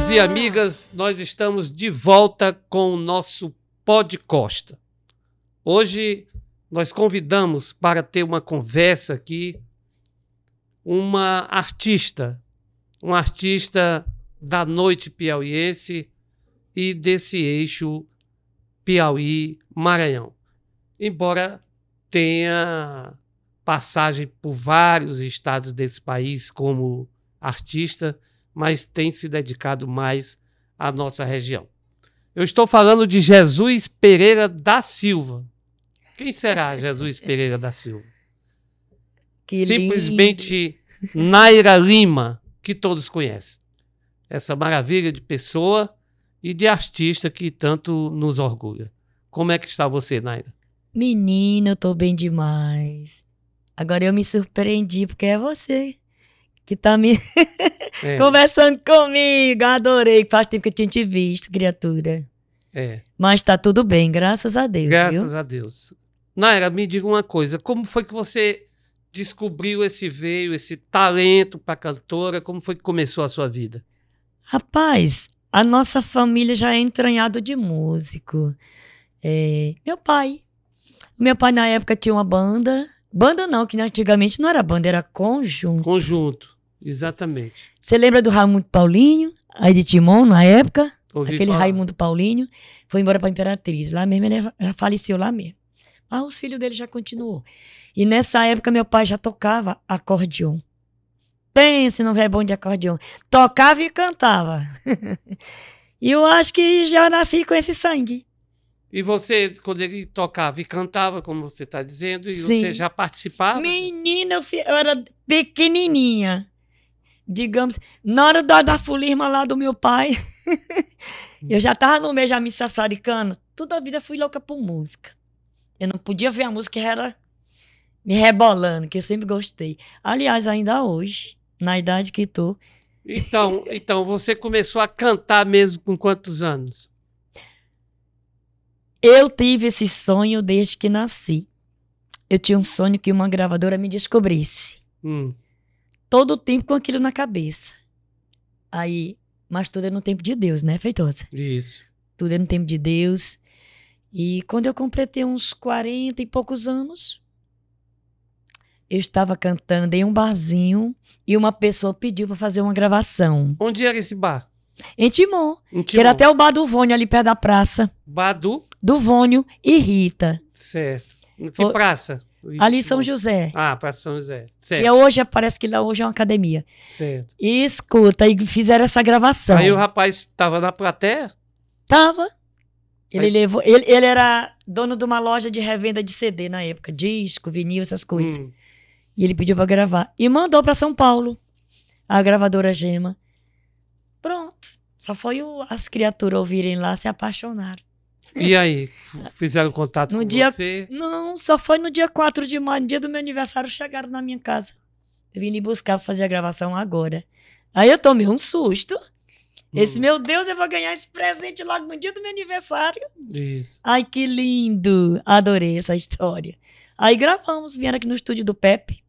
Amigos e ah. amigas, nós estamos de volta com o nosso Pod Costa. Hoje nós convidamos para ter uma conversa aqui uma artista, uma artista da noite piauiense e desse eixo Piauí-Maranhão. Embora tenha passagem por vários estados desse país como artista, mas tem se dedicado mais à nossa região. Eu estou falando de Jesus Pereira da Silva. Quem será Jesus Pereira da Silva? Que Simplesmente lindo. Naira Lima, que todos conhecem. Essa maravilha de pessoa e de artista que tanto nos orgulha. Como é que está você, Naira? Menino, eu estou bem demais. Agora eu me surpreendi porque é você que tá me é. conversando comigo. Adorei, faz tempo que eu tinha te visto, criatura. É. Mas tá tudo bem, graças a Deus. Graças viu? a Deus. Naira, me diga uma coisa: como foi que você descobriu esse veio, esse talento para cantora? Como foi que começou a sua vida? Rapaz, a nossa família já é entranhada de músico. É, meu pai. Meu pai, na época, tinha uma banda. Banda não, que antigamente não era banda, era conjunto. Conjunto. Exatamente. Você lembra do Raimundo Paulinho, aí de Timon, na época? Ouvi aquele falar. Raimundo Paulinho foi embora para Imperatriz. Lá mesmo ele faleceu lá mesmo. Mas os filhos dele já continuou. E nessa época meu pai já tocava acordeon. Pense não é bom de acordeon. Tocava e cantava. e eu acho que já nasci com esse sangue. E você, quando ele tocava e cantava, como você está dizendo, e Sim. você já participava? Menina, eu, eu era pequenininha digamos, na hora da, da fulirma lá do meu pai, eu já tava no meio já me sassaricando. Toda a vida fui louca por música. Eu não podia ver a música, era me rebolando, que eu sempre gostei. Aliás, ainda hoje, na idade que estou Então, então você começou a cantar mesmo com quantos anos? Eu tive esse sonho desde que nasci. Eu tinha um sonho que uma gravadora me descobrisse. Hum todo o tempo com aquilo na cabeça. Aí, mas tudo é no tempo de Deus, né, Feitosa? Isso. Tudo é no tempo de Deus. E quando eu completei uns 40 e poucos anos, eu estava cantando em um barzinho e uma pessoa pediu para fazer uma gravação. Onde era esse bar? Em Timon. Em Timon. Que era até o bar do Vônio, ali perto da praça. Bar do? Do Vônio e Rita. Certo. Em que Foi... praça? Ali em São José. Ah, para São José. Certo. E hoje é, parece que lá hoje é uma academia. Certo. E escuta, e fizeram essa gravação. Aí o rapaz estava na plateia? Tava. Ele Aí... levou. Ele, ele, era dono de uma loja de revenda de CD na época, disco, vinil, essas coisas. Hum. E ele pediu para gravar. E mandou para São Paulo a gravadora Gema. Pronto. Só foi o, as criaturas ouvirem lá, se apaixonaram. E aí, fizeram contato no com dia, você? Não, só foi no dia 4 de maio, no dia do meu aniversário, chegaram na minha casa. Eu vim me buscar pra fazer a gravação agora. Aí eu tomei um susto. Esse, hum. meu Deus, eu vou ganhar esse presente logo no dia do meu aniversário. Isso. Ai, que lindo! Adorei essa história. Aí gravamos, vieram aqui no estúdio do Pepe.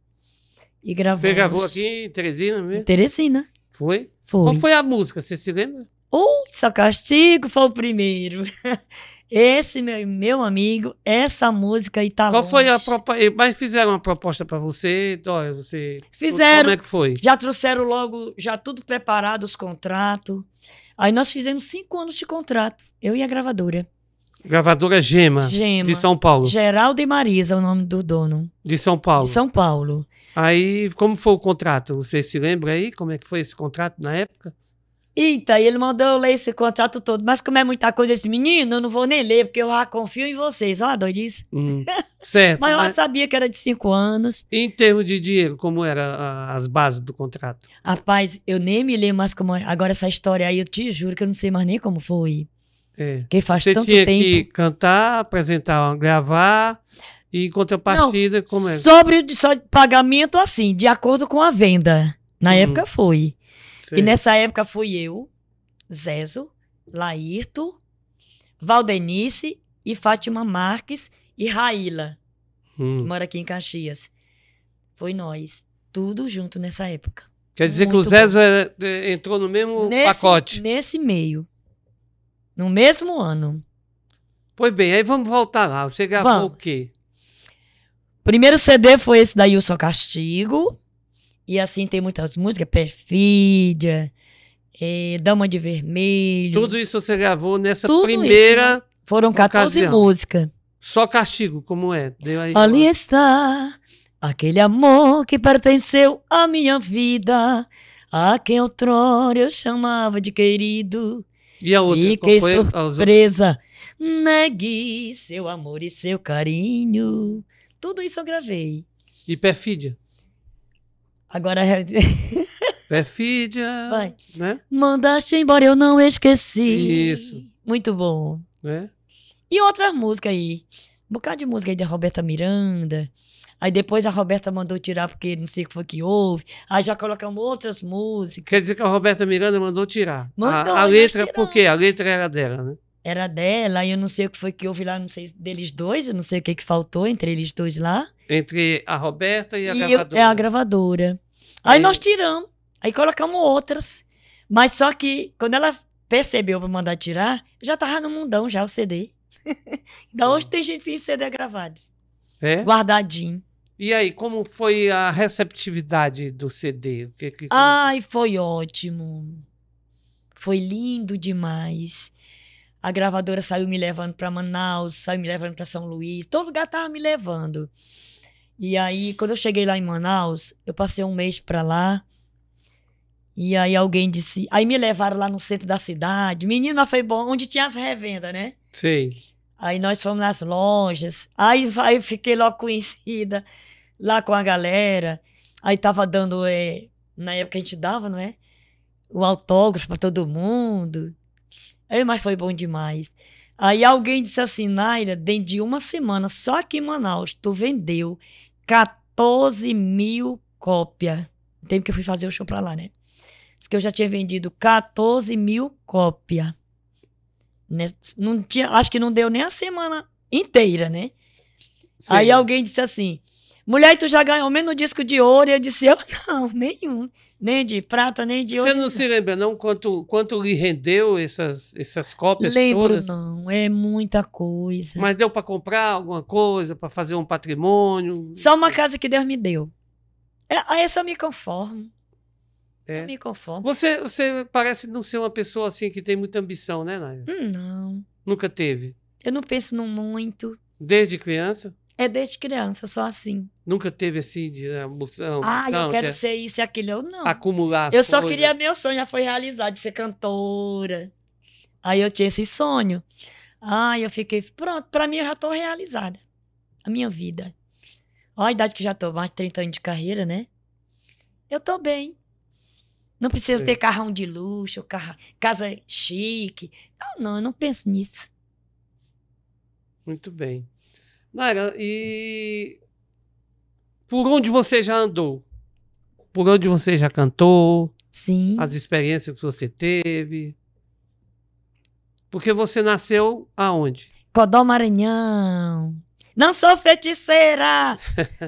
E gravamos. Você gravou aqui em Teresina mesmo? Em Teresina. Foi? Foi. Qual foi a música? Você se lembra? Uh, só castigo foi o primeiro. Esse meu, meu amigo, essa música aí tá Qual longe. foi a proposta? Eh, mas fizeram uma proposta para você? Olha, você. Fizeram. Como é que foi? Já trouxeram logo, já tudo preparado, os contratos. Aí nós fizemos cinco anos de contrato, eu e a gravadora. Gravadora Gema, Gema. De São Paulo. Geraldo e Marisa, o nome do dono. De São Paulo. De São Paulo. Aí, como foi o contrato? Você se lembra aí? Como é que foi esse contrato na época? e ele mandou eu ler esse contrato todo. Mas como é muita coisa, esse menino, eu não vou nem ler, porque eu já confio em vocês. Ó, doidice. Hum, certo. mas eu mas... sabia que era de cinco anos. Em termos de dinheiro, como eram as bases do contrato? Rapaz, eu nem me lembro mais como... É. Agora, essa história aí, eu te juro que eu não sei mais nem como foi. É. Que faz Você tanto tinha tempo. que cantar, apresentar, gravar... E em contrapartida, não, como é? Sobre o de, só de pagamento, assim, de acordo com a venda. Na hum. época foi. Sim. E nessa época fui eu, Zezo, Laírto, Valdenice e Fátima Marques e Raíla, hum. que mora aqui em Caxias. Foi nós, tudo junto nessa época. Quer dizer Muito que o Zezo é, entrou no mesmo nesse, pacote? Nesse meio. No mesmo ano. Pois bem, aí vamos voltar lá. Você gravou vamos. o quê? Primeiro CD foi esse da Wilson Castigo. E assim tem muitas músicas, Perfídia, é, Dama de Vermelho. Tudo isso você gravou nessa Tudo primeira. Isso, né? foram 14 músicas. Só castigo, como é? Ali está aquele amor que pertenceu à minha vida, a quem outrora eu chamava de querido. E a outra? Fiquei surpresa. Negue seu amor e seu carinho. Tudo isso eu gravei. E perfídia? Agora é. Perfídia. É Vai. Né? Mandaste embora, eu não esqueci. Isso. Muito bom. Né? E outra música aí. Um bocado de música aí da Roberta Miranda. Aí depois a Roberta mandou tirar porque não sei o que foi que houve. Aí já colocamos outras músicas. Quer dizer que a Roberta Miranda mandou tirar. Mandou, a, a letra, porque por quê? A letra era dela, né? Era dela, e eu não sei o que foi que houve lá, não sei, deles dois, eu não sei o que, que faltou entre eles dois lá. Entre a Roberta e a e gravadora. é a gravadora. Aí, Aí nós tiramos. Aí colocamos outras. Mas só que quando ela percebeu para mandar tirar, já tava no mundão já o CD. então hoje tem gente que tem CD gravado. É? Guardadinho. E aí, como foi a receptividade do CD? O que, Ai, foi ótimo. Foi lindo demais. A gravadora saiu me levando para Manaus, saiu me levando para São Luís, todo lugar tava me levando. E aí, quando eu cheguei lá em Manaus, eu passei um mês para lá. E aí alguém disse. Aí me levaram lá no centro da cidade. Menina, foi bom, onde tinha as revendas, né? sim Aí nós fomos nas lojas. Aí, aí fiquei logo conhecida lá com a galera. Aí tava dando. É, na época a gente dava, não é? O autógrafo para todo mundo. Aí, é, mas foi bom demais. Aí alguém disse assim, Naira, dentro de uma semana, só aqui em Manaus, tu vendeu 14 mil cópias. tempo que eu fui fazer o show pra lá, né? Diz que eu já tinha vendido 14 mil cópias. Né? Não tinha, acho que não deu nem a semana inteira, né? Sim. Aí alguém disse assim: mulher, tu já ganhou menos disco de ouro? E eu disse, eu não, nenhum. Nem de prata, nem de ouro. Você não se lembra, não, quanto, quanto lhe rendeu essas, essas cópias Lembro, todas? não. É muita coisa. Mas deu para comprar alguma coisa, para fazer um patrimônio? Só uma casa que Deus me deu. A essa eu me conformo. É. Eu me conformo. Você, você parece não ser uma pessoa assim que tem muita ambição, né, Naira? Não. Nunca teve? Eu não penso no muito. Desde criança? É desde criança, eu sou assim. Nunca teve assim de né, emoção? Ah, eu quero que ser isso e aquilo. Eu não. Acumular. Eu só queria meu sonho, já foi realizado, de ser cantora. Aí eu tinha esse sonho. Ah, eu fiquei, pronto, pra mim eu já tô realizada. A minha vida. Olha a idade que já tô, mais de 30 anos de carreira, né? Eu tô bem. Não precisa ter carrão de luxo, carro, casa chique. Não, ah, não, eu não penso nisso. Muito bem. Nara, e por onde você já andou? Por onde você já cantou? Sim. As experiências que você teve? Porque você nasceu aonde? Codó Maranhão. Não sou feiticeira,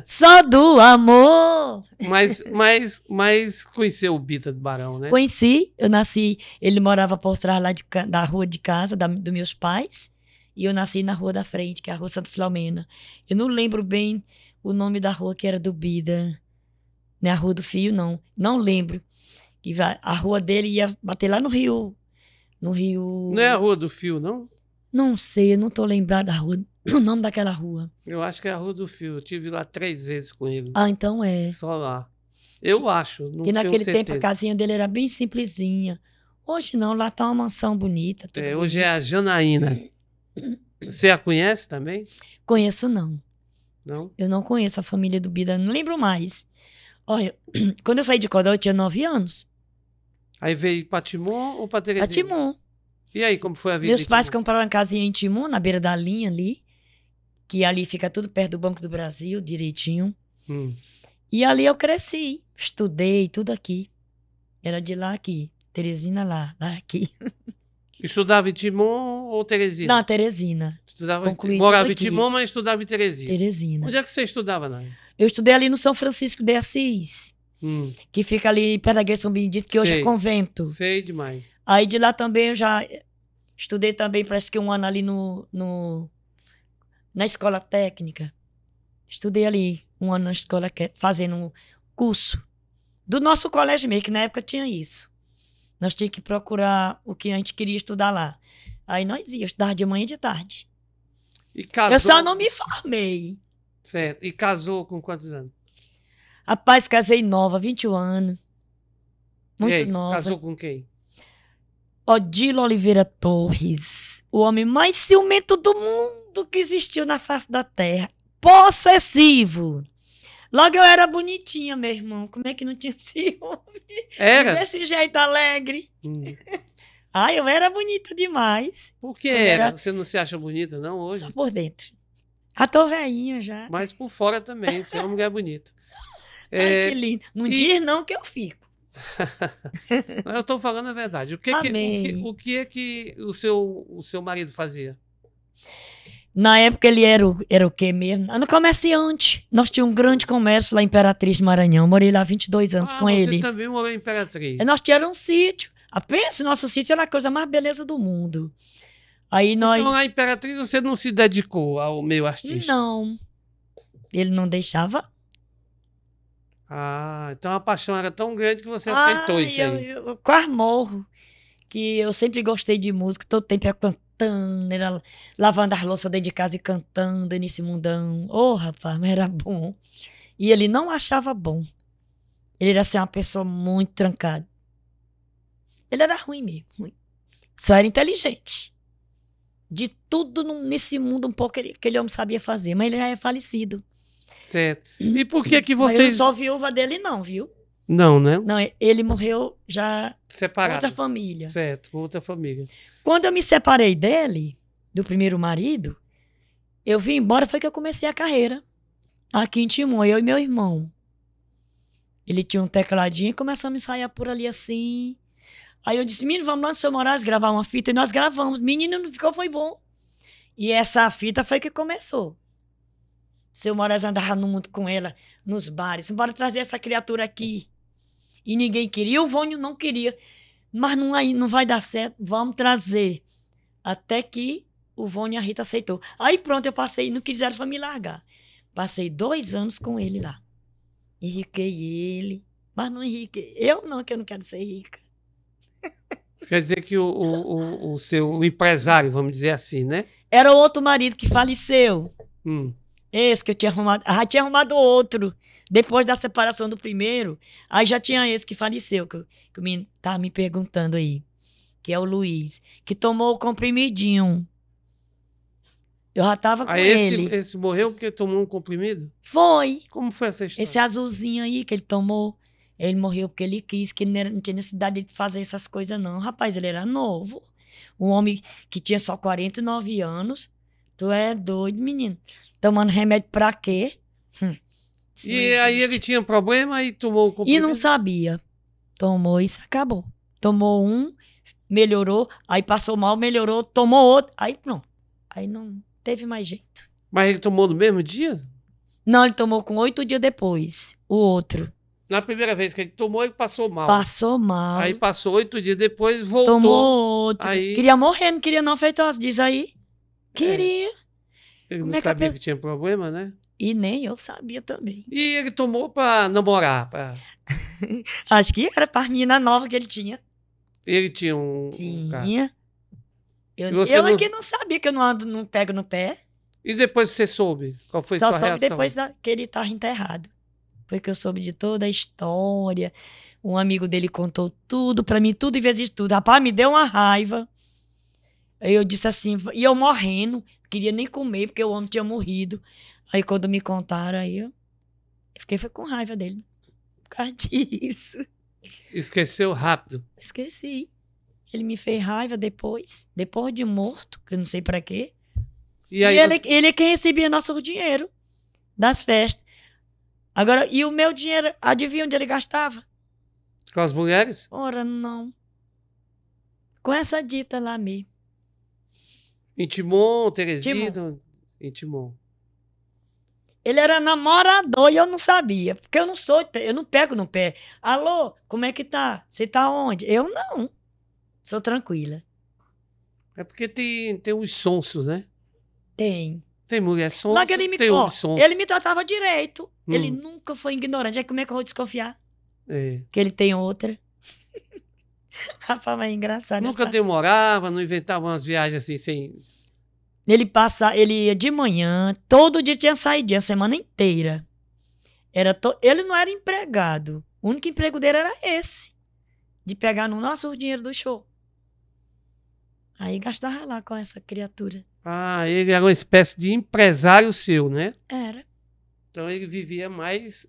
só do amor. Mas, mas, mas conheceu o Bita do Barão, né? Conheci, eu nasci, ele morava por trás lá de, da rua de casa da, dos meus pais. E eu nasci na rua da frente, que é a Rua Santa Filomena. Eu não lembro bem o nome da rua que era do Bida. Não é a Rua do Fio, não. Não lembro. E a rua dele ia bater lá no Rio. No Rio. Não é a Rua do Fio, não? Não sei, eu não tô lembrada da rua, o nome daquela rua. Eu acho que é a Rua do Fio. Eu tive lá três vezes com ele. Ah, então é. Só lá. Eu acho. Não naquele tempo a casinha dele era bem simplesinha. Hoje não, lá tá uma mansão bonita. É, hoje é a Janaína. Você a conhece também? Conheço não. Não? Eu não conheço a família do Bida, não lembro mais. Olha, quando eu saí de Codó, eu tinha nove anos. Aí veio para Timon ou para Teresina? Para Timon. E aí, como foi a vida? Meus pais compraram uma casinha em Timon, na beira da linha ali, que ali fica tudo perto do Banco do Brasil, direitinho. Hum. E ali eu cresci, estudei, tudo aqui. Era de lá aqui, Teresina lá, lá aqui. Estudava em Timon ou Teresina? Não, Teresina. Estudava Concluí Morava em Timon, mas estudava em Teresina. Teresina. Onde é que você estudava, Nai? Eu estudei ali no São Francisco de Assis, hum. que fica ali perto da Igreja São Benedito, que Sei. hoje é convento. Sei demais. Aí de lá também eu já estudei também, parece que um ano ali no, no na escola técnica. Estudei ali um ano na escola, fazendo um curso do nosso colégio mesmo, que na época tinha isso. Nós tínhamos que procurar o que a gente queria estudar lá. Aí nós ia estudar de manhã e de tarde. E casou... Eu só não me formei. Certo. E casou com quantos anos? Rapaz, casei nova, 21 anos. Muito nova. Casou com quem? Odilo Oliveira Torres, o homem mais ciumento do mundo que existiu na face da terra. Possessivo. Logo eu era bonitinha, meu irmão. Como é que não tinha ciúme? Era? Desse jeito alegre. Hum. Ai, eu era bonita demais. Por que era? era? Você não se acha bonita, não, hoje? Só por dentro. A tô veinha já. Mas por fora também, você é uma mulher bonita. É... Ai, que lindo. Não e... diz não que eu fico. eu estou falando a verdade. O que, que, o, que, o que é que o seu, o seu marido fazia? Na época ele era o, era o quê mesmo? Era ah, um comerciante. Nós tínhamos um grande comércio lá em Imperatriz do Maranhão. morei lá 22 anos ah, com você ele. também morou em Imperatriz. E nós tínhamos um sítio. Apenas ah, o nosso sítio era a coisa mais beleza do mundo. Aí então, nós... Então a Imperatriz você não se dedicou ao meio artístico? Não. Ele não deixava. Ah, então a paixão era tão grande que você ah, aceitou isso aí. Eu, eu, eu quase morro que eu sempre gostei de música, todo tempo é cantando, era lavando as louças dentro de casa e cantando nesse mundão. Ô, oh, rapaz, mas era bom. E ele não achava bom. Ele era assim, uma pessoa muito trancada. Ele era ruim mesmo, ruim. Só era inteligente. De tudo nesse mundo um pouco ele, que ele homem sabia fazer, mas ele já é falecido. Certo. Uhum. E por que que vocês... Mas eu não sou viúva dele não, viu? Não, né? Não, ele morreu já separado. Com outra família. Certo, com outra família. Quando eu me separei dele, do primeiro marido, eu vim embora, foi que eu comecei a carreira. Aqui em Timon, eu e meu irmão. Ele tinha um tecladinho e começamos a ensaiar por ali assim. Aí eu disse, menino, vamos lá no seu Moraes gravar uma fita. E nós gravamos. Menino, não ficou, foi bom. E essa fita foi que começou. Seu Moraes andava no mundo com ela, nos bares. Bora trazer essa criatura aqui e ninguém queria. O Vônio não queria, mas não, aí, não vai dar certo, vamos trazer. Até que o Vônio e a Rita aceitou. Aí pronto, eu passei, não quiseram para me largar. Passei dois anos com ele lá. Enriquei ele, mas não enriquei. Eu não, que eu não quero ser rica. Quer dizer que o, o, o, o seu empresário, vamos dizer assim, né? Era outro marido que faleceu. Hum. Esse que eu tinha arrumado. Já tinha arrumado outro. Depois da separação do primeiro, aí já tinha esse que faleceu, que, o que me, me perguntando aí. Que é o Luiz. Que tomou o comprimidinho. Eu já tava com ah, esse, ele. Esse morreu porque tomou um comprimido? Foi. Como foi essa história? Esse azulzinho aí que ele tomou. Ele morreu porque ele quis, que ele não tinha necessidade de fazer essas coisas, não. Rapaz, ele era novo. Um homem que tinha só 49 anos Tu é doido, menino. Tomando remédio pra quê? Hum. e aí ele tinha problema e tomou o comprimido? E não sabia. Tomou isso, acabou. Tomou um, melhorou, aí passou mal, melhorou, tomou outro, aí pronto. Aí não teve mais jeito. Mas ele tomou no mesmo dia? Não, ele tomou com oito dias depois, o outro. Na primeira vez que ele tomou, ele passou mal. Passou mal. Aí passou oito dias depois, voltou. Tomou outro. Aí... Queria morrer, não queria não feitose, diz aí. É. Queria. Ele Como não é sabia que, a... que, tinha problema, né? E nem eu sabia também. E ele tomou para namorar? Pra... Acho que era para menina nova que ele tinha. Ele tinha um. Tinha. Um eu, eu não... aqui não sabia que eu não ando, não pego no pé. E depois você soube? Qual foi Só sua soube depois da, que ele tava enterrado. Foi que eu soube de toda a história. Um amigo dele contou tudo para mim, tudo e vezes tudo. Rapaz, me deu uma raiva. Aí eu disse assim, e eu morrendo, queria nem comer, porque o homem tinha morrido. Aí quando me contaram, aí eu fiquei com raiva dele. Por causa disso. Esqueceu rápido? Esqueci. Ele me fez raiva depois, depois de morto, que eu não sei para quê. E, aí e ele, você... É, ele, é quem recebia nosso dinheiro das festas. Agora, e o meu dinheiro, adivinha onde ele gastava? Com as mulheres? Ora, não. Com essa dita lá mesmo. Em Timon, Teresina? Timon. Em Timon. Ele era namorador e eu não sabia, porque eu não sou, eu não pego no pé. Alô, como é que tá? Você tá onde? Eu não. Sou tranquila. É porque tem, tem uns sonsos, né? Tem. Tem mulher sonsa, ele me, tem ó, sonso. Ele me tratava direito. Hum. Ele nunca foi ignorante. Aí é como é que eu vou desconfiar? É. Que ele tem outra. Rafa, mas é engraçado. Nunca essa... demorava, não inventava umas viagens assim sem. Ele passa, ele ia de manhã, todo dia tinha saída a semana inteira. Era to... Ele não era empregado. O único emprego dele era esse. De pegar no nosso dinheiro do show. Aí gastava lá com essa criatura. Ah, ele era uma espécie de empresário seu, né? Era. Então ele vivia mais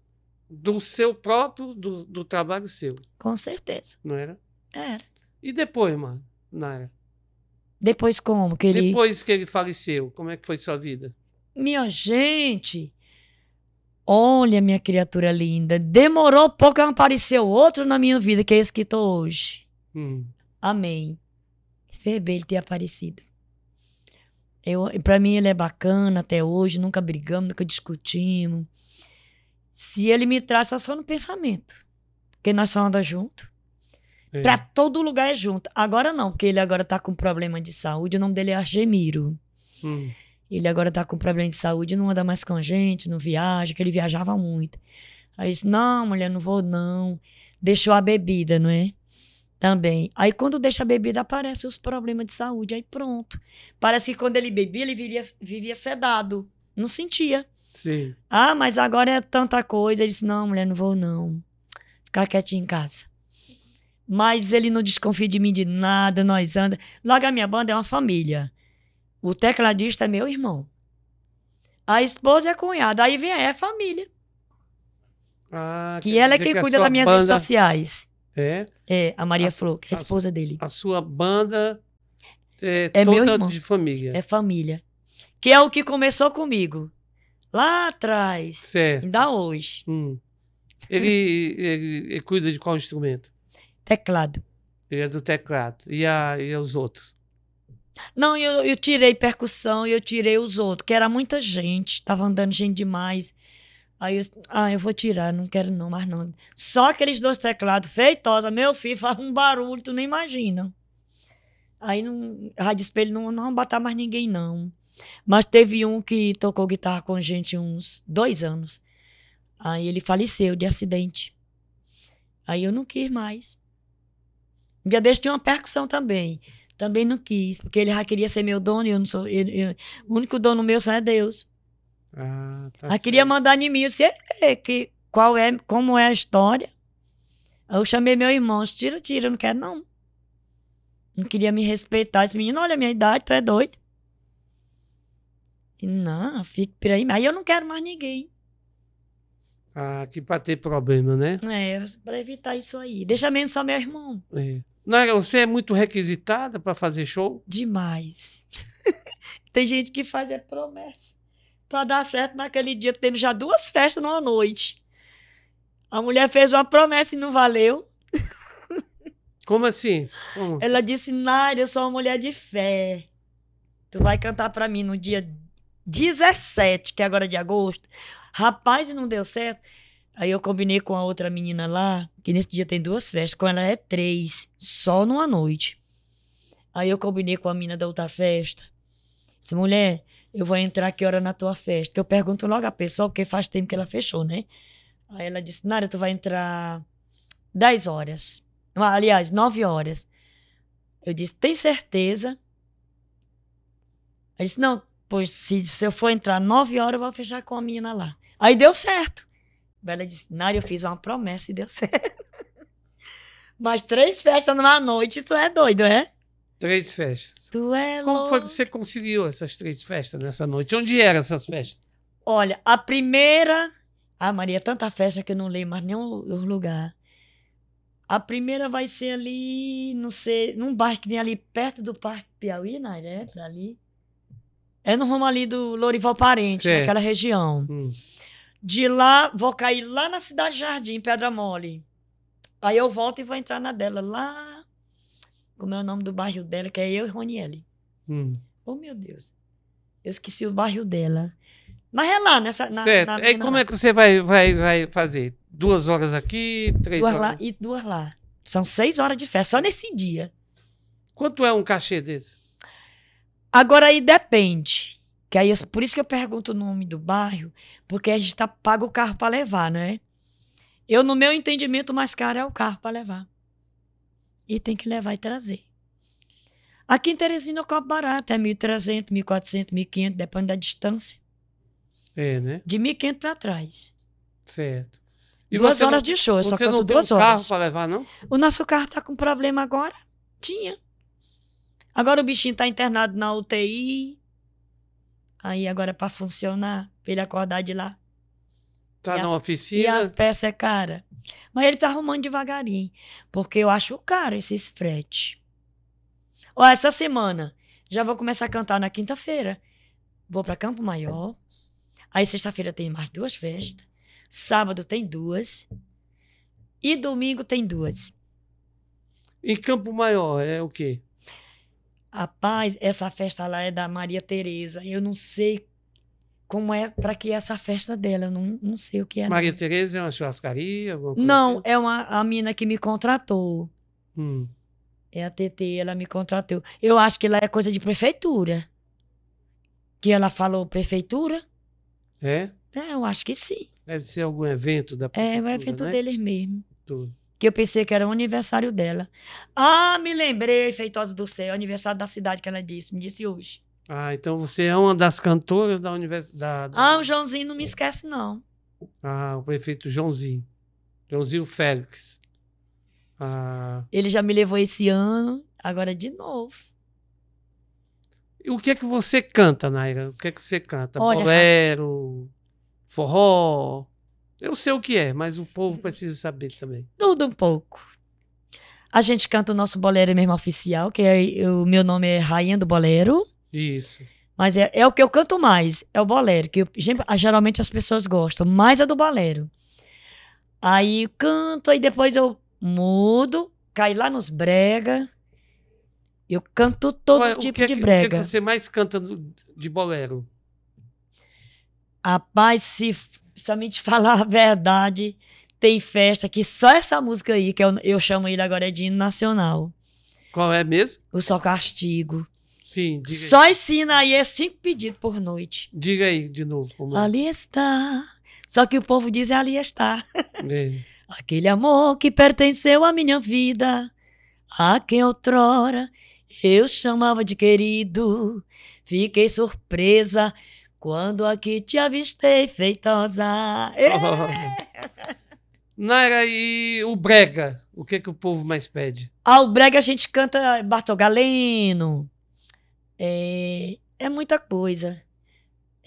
do seu próprio, do, do trabalho seu. Com certeza. Não era? Era. E depois, mano, Nara? Depois como? Que ele... Depois que ele faleceu, como é que foi sua vida? Minha gente, olha minha criatura linda, demorou pouco que apareceu outro na minha vida, que é esse que estou hoje. Hum. Amém. Fez ele ter aparecido. Eu, pra mim ele é bacana até hoje, nunca brigamos, nunca discutimos. Se ele me traz, só, só no pensamento. Porque nós só andamos junto. É. Pra todo lugar é junto. Agora não, porque ele agora tá com problema de saúde. O nome dele é Argemiro. Hum. Ele agora tá com problema de saúde, não anda mais com a gente, não viaja, que ele viajava muito. Aí ele disse, não, mulher, não vou não. Deixou a bebida, não é? Também. Aí quando deixa a bebida, aparecem os problemas de saúde. Aí pronto. Parece que quando ele bebia, ele vivia, vivia sedado. Não sentia. Sim. Ah, mas agora é tanta coisa. Ele disse, não, mulher, não vou não. Ficar quietinho em casa. Mas ele não desconfia de mim de nada, nós anda. Logo, a minha banda é uma família. O tecladista é meu irmão. A esposa é cunhada. Aí vem é família. Ah, que ela é quem que cuida das minhas banda... redes sociais. É? É, a Maria a, Flor, é a, esposa dele. A sua banda é, é toda meu irmão. de família. É família. Que é o que começou comigo. Lá atrás. Certo. Ainda hoje. Hum. Ele, ele, ele, cuida de qual instrumento? Teclado. E é do teclado. E, a, e os outros? Não, eu, eu tirei percussão e eu tirei os outros, que era muita gente, estava andando gente demais. Aí eu, ah, eu vou tirar, não quero não, mas não. Só aqueles dois teclados, feitosa, meu filho, faz um barulho, tu nem imagina. Aí não, rádio espelho não, não botar mais ninguém não. Mas teve um que tocou guitarra com a gente uns dois anos. Aí ele faleceu de acidente. Aí eu não quis mais. Um dia desse tinha uma percussão também. Também não quis, porque ele já queria ser meu dono e eu não sou. Eu, eu, o único dono meu só é Deus. Ah, tá Aí queria mandar em mim. Eu disse, que, qual é, como é a história? Aí eu chamei meu irmão, disse, tira, tira, eu não quero não. Não queria me respeitar. Esse menino, olha a minha idade, tu é doido. E não, fique por aí. Aí eu não quero mais ninguém. Ah, que tipo, pra ter problema, né? É, pra evitar isso aí. Deixa mesmo só meu irmão. É. Né? Você é muito requisitada para fazer show? Demais. Tem gente que faz é promessa. Para dar certo naquele dia, tendo já duas festas numa noite. A mulher fez uma promessa e não valeu. Como assim? Como? Ela disse: Naira, eu sou uma mulher de fé. Tu vai cantar para mim no dia 17, que é agora de agosto. Rapaz, e não deu certo. Aí eu combinei com a outra menina lá, que nesse dia tem duas festas, com ela é três, só numa noite. Aí eu combinei com a menina da outra festa. Disse, mulher, eu vou entrar que hora na tua festa? Que eu pergunto logo a pessoa, porque faz tempo que ela fechou, né? Aí ela disse, Nara, tu vai entrar dez horas. Ah, aliás, nove horas. Eu disse, tem certeza? Ela disse, não, pois se, se eu for entrar nove horas, eu vou fechar com a menina lá. Aí deu certo. Bela disse, Nari, eu fiz uma promessa e deu certo. Mas três festas numa noite, tu é doido, é? Três festas. Tu é Como foi que você conseguiu essas três festas nessa noite? Onde eram essas festas? Olha, a primeira... Ah, Maria, é tanta festa que eu não leio mais nenhum lugar. A primeira vai ser ali, não sei, num bairro que tem ali perto do Parque Piauí, Nairé, né? ali. É no rumo ali do Lorival Parente, certo. naquela região. Hum. De lá, vou cair lá na Cidade Jardim, Pedra Mole. Aí eu volto e vou entrar na dela, lá. Como é o nome do bairro dela, que é eu e Roniele. Hum. Oh, meu Deus. Eu esqueci o bairro dela. Mas é lá, nessa. Na, certo. Na, na, como é que você vai, vai, vai fazer? Duas horas aqui, três duas horas. lá e duas lá. São seis horas de festa, só nesse dia. Quanto é um cachê desse? Agora aí depende. Que aí, por isso que eu pergunto o nome do bairro, porque a gente tá, paga o carro para levar, é? Eu, no meu entendimento, o mais caro é o carro para levar. E tem que levar e trazer. Aqui em Teresina eu cobro barato, é 1.300, 1.400, 1.500, depende da distância. É, né? De 1.500 para trás. Certo. E duas horas não, de show, eu só canto não duas horas. carro para levar, não? O nosso carro tá com problema agora. Tinha. Agora o bichinho tá internado na UTI, Aí agora para funcionar, pra ele acordar de lá. Tá e na as, oficina. E as peças é cara. Mas ele tá arrumando devagarinho, porque eu acho caro esses frete. Ó, essa semana já vou começar a cantar na quinta-feira. Vou para Campo Maior. Aí sexta-feira tem mais duas festas. Sábado tem duas. E domingo tem duas. Em Campo Maior é o quê? a paz, essa festa lá é da Maria Tereza. Eu não sei como é para que é essa festa dela, eu não, não sei o que é. Maria Tereza é uma churrascaria? Não, assim? é uma a mina que me contratou. Hum. É a TT, ela me contratou. Eu acho que lá é coisa de prefeitura. Que ela falou prefeitura? É? É, eu acho que sim. Deve ser algum evento da prefeitura. É, é, um evento né? deles mesmo. Tudo que eu pensei que era o aniversário dela. Ah, me lembrei, Feitosa do Céu, aniversário da cidade que ela disse, me disse hoje. Ah, então você é uma das cantoras da universidade. Ah, o Joãozinho não me esquece, não. Ah, o prefeito Joãozinho. Joãozinho Félix. Ah. Ele já me levou esse ano, agora de novo. E o que é que você canta, Naira? O que é que você canta? Olha, Bolero, forró? Eu sei o que é, mas o povo precisa saber também. Tudo um pouco. A gente canta o nosso bolero mesmo oficial, que é, o meu nome é Rainha do Bolero. Isso. Mas é, é o que eu canto mais, é o bolero, que eu, geralmente as pessoas gostam, mais é do bolero. Aí canto, aí depois eu mudo, caio lá nos brega. Eu canto todo Ué, tipo é que, de brega. O que, é que você mais canta de bolero? Rapaz, se Principalmente falar a verdade. Tem festa que só essa música aí, que eu, eu chamo ele agora é de hino nacional. Qual é mesmo? O Só Castigo. Sim, Só ensina aí, é cinco pedidos por noite. Diga aí de novo. Como... É. Ali está. Só que o povo diz é, ali está. É. Aquele amor que pertenceu à minha vida, a quem outrora eu chamava de querido. Fiquei surpresa quando aqui te avistei, feitosa. É. Naira, e o brega? O que, que o povo mais pede? Ah, o brega a gente canta Bartol Galeno. É, é muita coisa.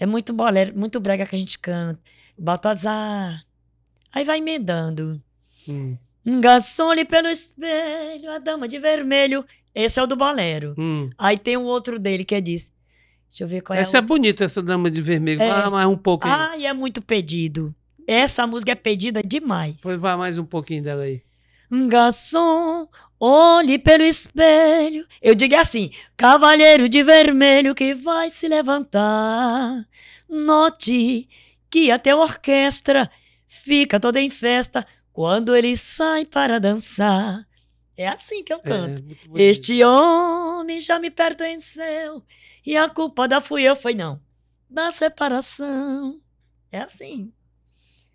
É muito bolero, muito brega que a gente canta. Baltazar. Aí vai emendando. Hum. garçom ali pelo espelho, a dama de vermelho. Esse é o do bolero. Hum. Aí tem um outro dele que é diz... Deixa eu ver qual é Essa é, bonita, essa dama de vermelho. É. mais um pouquinho. Ai, é muito pedido. Essa música é pedida demais. Pois vai mais um pouquinho dela aí. Garçom, olhe pelo espelho. Eu digo é assim: cavalheiro de vermelho que vai se levantar. Note que até a orquestra fica toda em festa quando ele sai para dançar. É assim que eu é, canto. É, este homem já me pertenceu e a culpa da fui eu foi não. Da separação. É assim.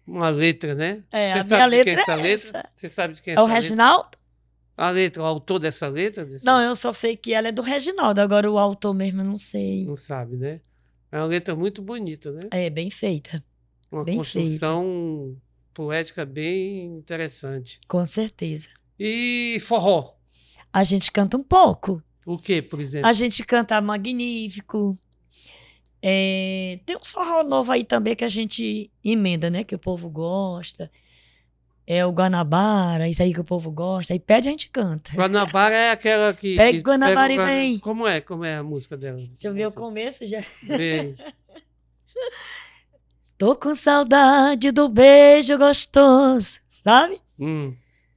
Uma letra, né? É, Você a minha é letra, é essa letra? Essa. Você sabe de quem é, é essa o letra? Reginaldo? A letra, o autor dessa letra? Desse... Não, eu só sei que ela é do Reginaldo, agora o autor mesmo eu não sei. Não sabe, né? É uma letra muito bonita, né? É, bem feita. Uma bem construção feita. poética bem interessante. Com certeza. E forró? A gente canta um pouco. O que, por exemplo? A gente canta Magnífico. É, tem uns forró novo aí também que a gente emenda, né? Que o povo gosta. É o Guanabara, isso aí que o povo gosta. Aí pede, a gente canta. Guanabara é aquela que. Pega o Guanabara pega o... e vem. Como é? Como é a música dela? Deixa eu ver Nossa. o começo já. Vem. Tô com saudade do beijo gostoso, sabe? Hum.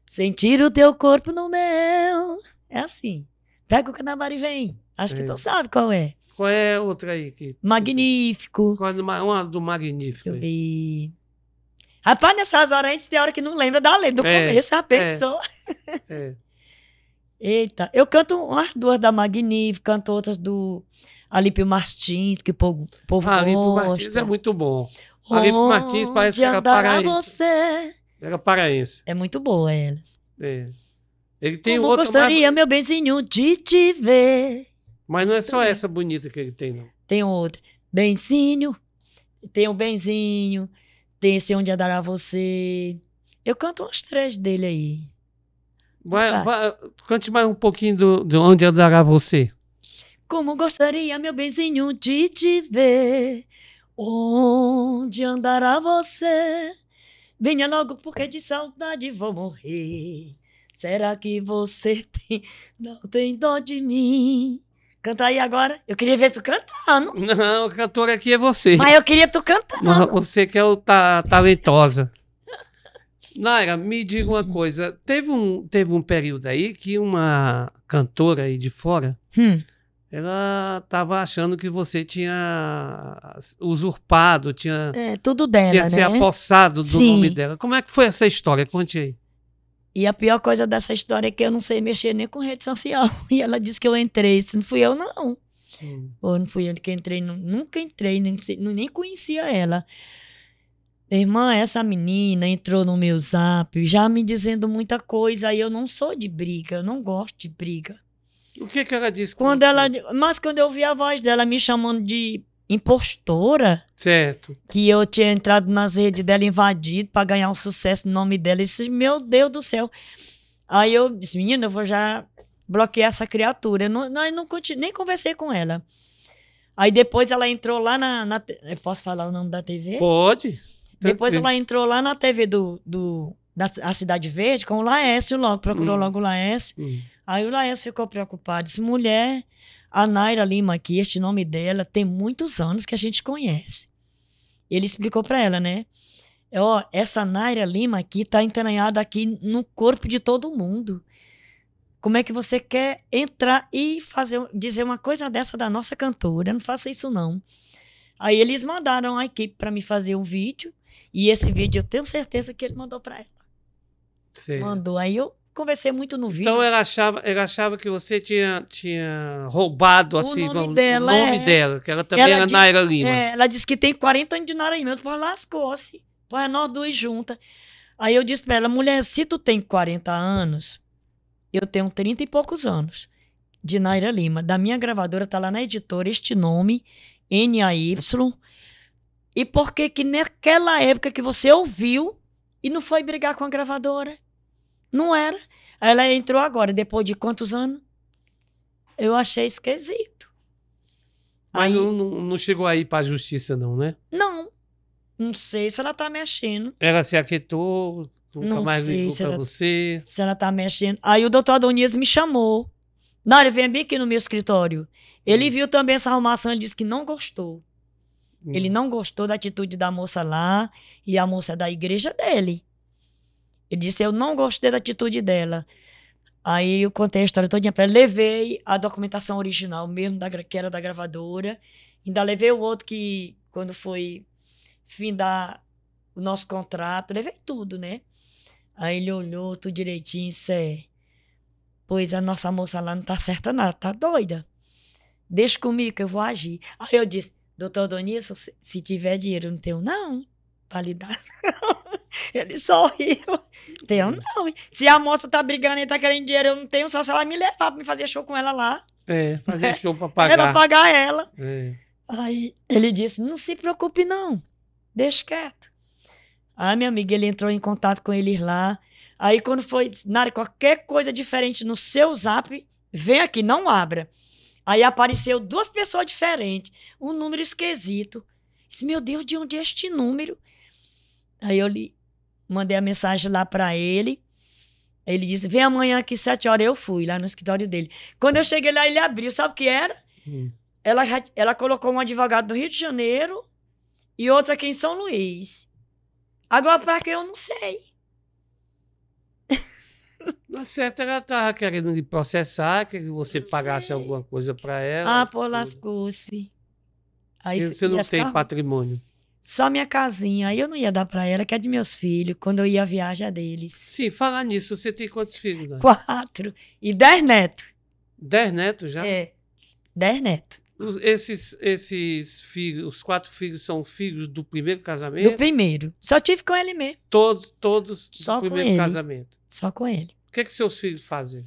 Sentir o teu corpo no meu. É assim. Pega o Canabari e vem. Acho é. que tu sabe qual é. Qual é outra aí? Que... Magnífico. Qual é uma do Magnífico? Eu vi. Rapaz, nessas horas a gente tem hora que não lembra da lei Do é, começo, a é. pessoa. É, é. Eita, eu canto umas duas da Magnífico, canto outras do Alípio Martins, que o povo, o povo ah, Alípio Martins é muito bom. Alípio Martins parece que era paraense. Você? Era paraense. É muito boa elas. É. Ele tem Como outra gostaria, mais... meu benzinho, de te ver. Mas não é só essa bonita que ele tem, não. Tem outra. Benzinho, tem o um Benzinho, tem esse Onde Andará Você. Eu canto uns três dele aí. Vai, vai, cante mais um pouquinho do, do Onde Andará Você. Como gostaria, meu benzinho, de te ver. Onde andará você? Venha logo, porque de saudade vou morrer. Será que você tem, não tem dó de mim? Canta aí agora. Eu queria ver tu cantando. Não, o cantor aqui é você. Mas eu queria tu cantando. Não, você que é o ta talentosa. Naira, me diga uma coisa. Teve um, teve um período aí que uma cantora aí de fora, hum. ela tava achando que você tinha usurpado, tinha... É, tudo dela, tinha né? Tinha se apossado do Sim. nome dela. Como é que foi essa história? Conte aí. E a pior coisa dessa história é que eu não sei mexer nem com rede social. E ela disse que eu entrei. Isso não fui eu, não. ou hum. Pô, não fui eu que entrei. Não, nunca entrei, nem, nem conhecia ela. Irmã, essa menina entrou no meu zap já me dizendo muita coisa. E eu não sou de briga, eu não gosto de briga. O que, que ela disse? Quando ela, mas quando eu ouvi a voz dela me chamando de impostora. Certo. Que eu tinha entrado nas redes dela invadido para ganhar um sucesso no nome dela. Eu disse, meu Deus do céu. Aí eu disse, menina, eu vou já bloquear essa criatura. Eu não, não, não nem conversei com ela. Aí depois ela entrou lá na, na. posso falar o nome da TV? Pode. Depois ela entrou lá na TV do, do, da Cidade Verde com o Laércio logo, procurou hum. logo o Laércio. Hum. Aí o Laércio ficou preocupado, disse, mulher, a Naira Lima aqui, este nome dela, tem muitos anos que a gente conhece. Ele explicou para ela, né? É, ó, essa Naira Lima aqui tá entranhada aqui no corpo de todo mundo. Como é que você quer entrar e fazer dizer uma coisa dessa da nossa cantora? Não faça isso não. Aí eles mandaram a equipe para me fazer um vídeo e esse vídeo eu tenho certeza que ele mandou para ela. Sim. Mandou aí eu conversei muito no vídeo. Então ela achava, ela achava que você tinha, tinha roubado assim, o nome, vamos, dela, o nome é. dela, que ela também ela era diz, Naira Lima. É, ela disse que tem 40 anos de Naira Eu falei, lascou-se. Foi nós duas juntas. Aí eu disse para ela, mulher, se tu tem 40 anos, eu tenho 30 e poucos anos. De Naira Lima. Da minha gravadora, tá lá na editora este nome, N A Y E por que que naquela época que você ouviu e não foi brigar com a gravadora? Não era. Ela entrou agora, depois de quantos anos? Eu achei esquisito. Mas aí, não, não, chegou aí para a justiça, não, né? Não. Não sei se ela tá mexendo. Ela se aquietou, nunca não mais ligou para você. Se ela tá mexendo. Aí o doutor Adonias me chamou. Não, ele vem bem aqui no meu escritório. Ele hum. viu também essa arrumação e disse que não gostou. Hum. Ele não gostou da atitude da moça lá e a moça da igreja dele. Ele disse: Eu não gostei da atitude dela. Aí eu contei a história todinha para ele. Levei a documentação original mesmo, da, que era da gravadora. Ainda levei o outro que, quando foi fim da o nosso contrato, levei tudo, né? Aí ele olhou tudo direitinho e disse: é, Pois a nossa moça lá não tá certa nada, tá doida. Deixa comigo que eu vou agir. Aí eu disse: Doutor Donício, se tiver dinheiro, não tenho, não. Pra lhe dar. Ele sorriu. Uhum. Tenho não. Se a moça tá brigando e tá querendo dinheiro, eu não tenho, só se ela me levar pra me fazer show com ela lá. É, fazer é. show pra pagar. Era pagar ela. É. Aí ele disse: não se preocupe, não. Deixa quieto. Aí, ah, minha amiga, ele entrou em contato com eles lá. Aí, quando foi, Nari, qualquer coisa diferente no seu zap, vem aqui, não abra. Aí apareceu duas pessoas diferentes, um número esquisito. Disse, meu Deus, de onde é este número? Aí eu li, mandei a mensagem lá para ele. Ele disse: vem amanhã aqui, sete horas. Eu fui lá no escritório dele. Quando eu cheguei lá, ele abriu. Sabe o que era? Hum. Ela, ela colocou um advogado do Rio de Janeiro e outra aqui em São Luís. Agora, para que eu não sei. Na certa, ela estava querendo lhe processar, que você não pagasse sei. alguma coisa para ela. Ah, pô, lascou-se. Aí você não tem ficar... patrimônio. Só minha casinha, eu não ia dar para ela, que é de meus filhos, quando eu ia viajar deles. Sim, falar nisso, você tem quantos filhos? Né? Quatro. E dez netos. Dez netos já? É. Dez netos. esses, esses filhos, os quatro filhos são filhos do primeiro casamento? Do primeiro. Só tive com ele mesmo. Todos, todos Só do primeiro ele. casamento. Só com ele. O que é que seus filhos fazem?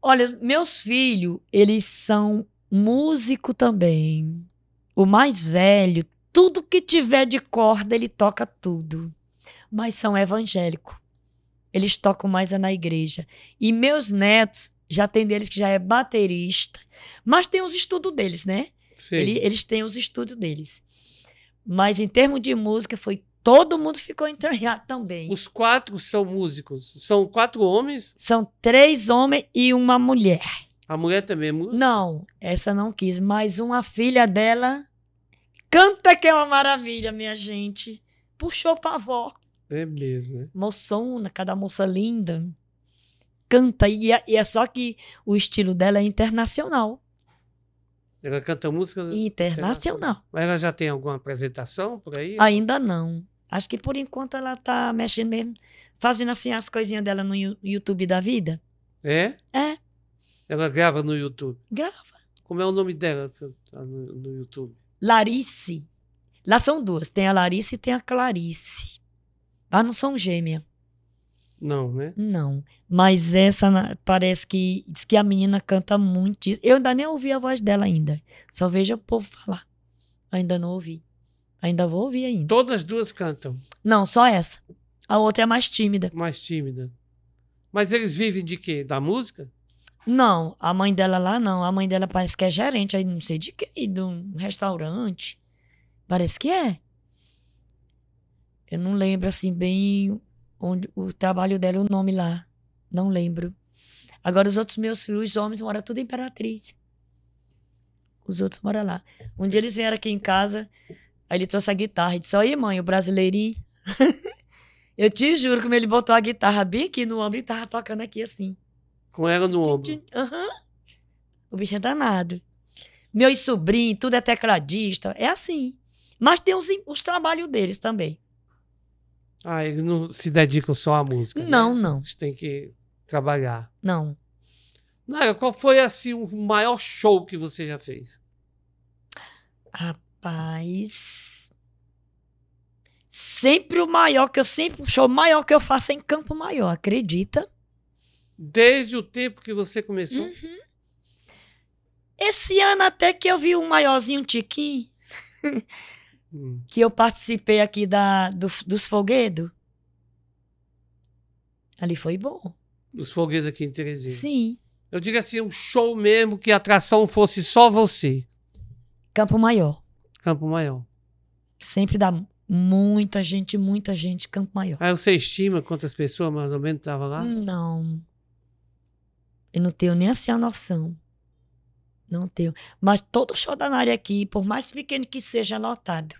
Olha, meus filhos, eles são músico também. O mais velho tudo que tiver de corda, ele toca tudo. Mas são evangélicos. Eles tocam mais é na igreja. E meus netos, já tem deles que já é baterista, mas tem os estudos deles, né? Sim. Ele, eles têm os estudos deles. Mas em termos de música, foi todo mundo ficou entranhado também. Os quatro são músicos? São quatro homens? São três homens e uma mulher. A mulher também é música? Não, essa não quis, mas uma filha dela Canta que é uma maravilha, minha gente. Puxou pra avó. É mesmo, né? Moçona, cada moça linda. Canta, e é, e é só que o estilo dela é internacional. Ela canta música internacional. Mas ela já tem alguma apresentação por aí? Ainda não. Acho que por enquanto ela tá mexendo mesmo, fazendo assim as coisinhas dela no YouTube da vida. É? É. Ela grava no YouTube. Grava. Como é o nome dela tá, tá no YouTube? Larice. Lá são duas, tem a Larice e tem a Clarice. Mas não são gêmeas? Não, né? Não. Mas essa parece que diz que a menina canta muito. Eu ainda nem ouvi a voz dela ainda. Só vejo o povo falar. Ainda não ouvi. Ainda vou ouvir ainda. Todas as duas cantam? Não, só essa. A outra é mais tímida. Mais tímida. Mas eles vivem de quê? Da música? Não, a mãe dela lá não. A mãe dela parece que é gerente aí, não sei de que, de um restaurante. Parece que é. Eu não lembro assim bem onde o trabalho dela, o nome lá. Não lembro. Agora os outros meus filhos, os homens, moram tudo em Imperatriz. Os outros moram lá. Um dia eles vieram aqui em casa, aí ele trouxe a guitarra e disse: Olha, mãe, o brasileirinho. Eu te juro, como ele botou a guitarra bem aqui no ombro e tava tocando aqui assim. Com ela no ombro. Uhum. O bichinho é danado. Meus sobrinhos, tudo é tecladista. É assim. Mas tem os, os trabalhos deles também. Ah, eles não se dedicam só à música. Né? Não, né? não. Eles têm que trabalhar. Não. Naira, qual foi assim, o maior show que você já fez? Rapaz. Sempre o maior que eu sempre. O show maior que eu faço é em Campo Maior, acredita? Desde o tempo que você começou? Uhum. Esse ano até que eu vi um maiorzinho, um tiquinho, hum. que eu participei aqui da, do, dos Foguedos. Ali foi bom. Dos Foguedos aqui em Teresina? Sim. Eu diria assim, um show mesmo que a atração fosse só você. Campo Maior. Campo Maior. Sempre dá muita gente, muita gente, Campo Maior. Aí você estima quantas pessoas mais ou menos estavam lá? Não. Eu não tenho nem assim a noção. Não tenho. Mas todo show da Nari aqui, por mais pequeno que seja, é lotado.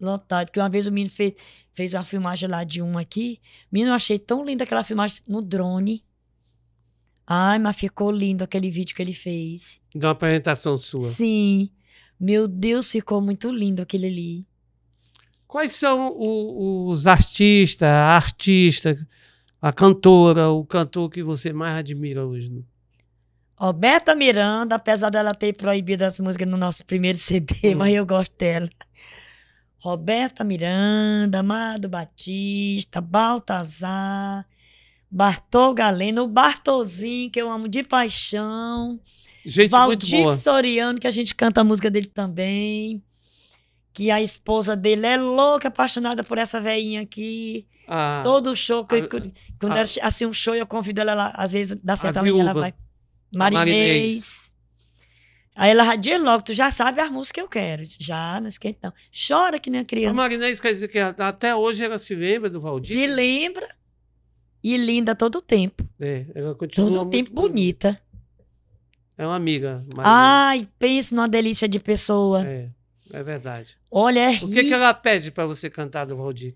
Lotado. Que uma vez o menino fez, fez uma filmagem lá de um aqui. Menino, eu achei tão linda aquela filmagem no drone. Ai, mas ficou lindo aquele vídeo que ele fez. De uma apresentação sua. Sim. Meu Deus, ficou muito lindo aquele ali. Quais são o, os artistas, artistas a cantora, o cantor que você mais admira hoje? Né? Roberta Miranda, apesar dela ter proibido as músicas no nosso primeiro CD, hum. mas eu gosto dela. Roberta Miranda, Amado Batista, Baltazar, Bartol Galeno, o Bartolzinho, que eu amo de paixão. Gente Valdir muito boa. Soriano, que a gente canta a música dele também que a esposa dele é louca, apaixonada por essa veinha aqui. Ah, Todo show que a, quando a, ela, assim um show eu convido ela, ela às vezes dá certo a linha, ela vai. Marinês. Aí ela radia logo, tu já sabe as músicas que eu quero. Já, não esquenta não. Chora que nem a criança. A Marinês quer dizer que até hoje ela se lembra do Valdir? Se lembra. E linda todo o tempo. É, ela continua Todo o tempo muito... bonita. É uma amiga. Ai, pensa numa delícia de pessoa. É. É verdade. Olha, é O que, que ela pede para você cantar do Valdir?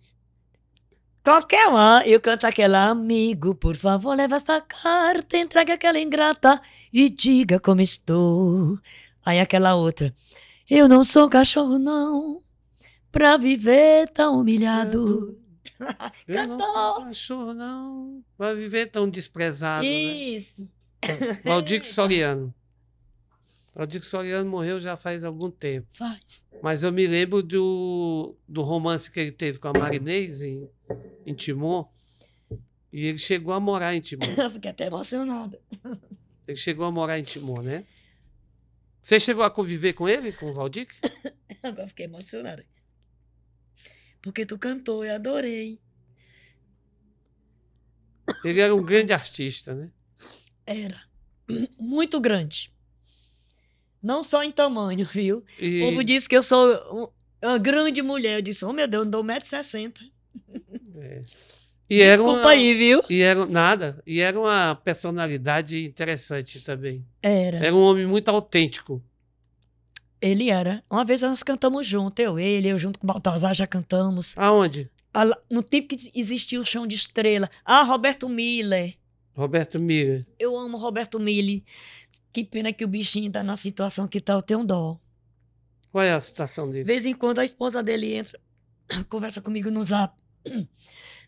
Qualquer uma, eu canto aquela, amigo, por favor, leva esta carta, entregue aquela ingrata e diga como estou. Aí aquela outra, eu não sou cachorro não, pra viver tão humilhado. Eu Cantou. não sou cachorro não, pra viver tão desprezado. Né? Isso. Valdir Soriano. Valdir Soriano morreu já faz algum tempo. Faz. Mas eu me lembro do, do romance que ele teve com a Marinês em, em Timor. E ele chegou a morar em Timor. Eu fiquei até emocionada. Ele chegou a morar em Timor, né? Você chegou a conviver com ele, com o Valdir? Agora fiquei emocionada. Porque tu cantou, eu adorei. Ele era um grande artista, né? Era. Muito grande. Não só em tamanho, viu? E... O povo disse que eu sou uma grande mulher. Eu disse, oh meu Deus, eu dou 1,60m. É. E Desculpa era uma, aí, viu? E era nada. E era uma personalidade interessante também. Era. Era um homem muito autêntico. Ele era. Uma vez nós cantamos junto, eu, ele, eu junto com o Baltazar já cantamos. Aonde? No tempo que existia o Chão de Estrela. Ah, Roberto Miller. Roberto Mille. Eu amo Roberto Mille. Que pena que o bichinho tá na situação que tá, eu tenho dó. Qual é a situação dele? De vez em quando a esposa dele entra, conversa comigo no zap.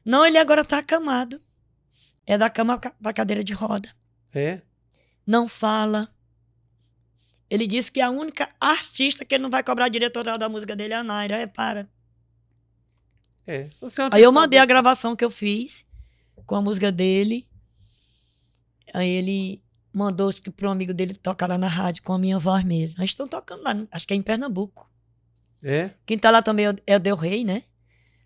Não, ele agora tá acamado. É da cama pra cadeira de roda. É? Não fala. Ele disse que a única artista que ele não vai cobrar direito da música dele é a Naira. É, para. É. é Aí eu mandei a gravação que eu fiz com a música dele. Aí ele mandou para um amigo dele tocar lá na rádio com a minha voz mesmo. Aí estão tocando lá, acho que é em Pernambuco. É? Quem tá lá também é o é Del Rey, né?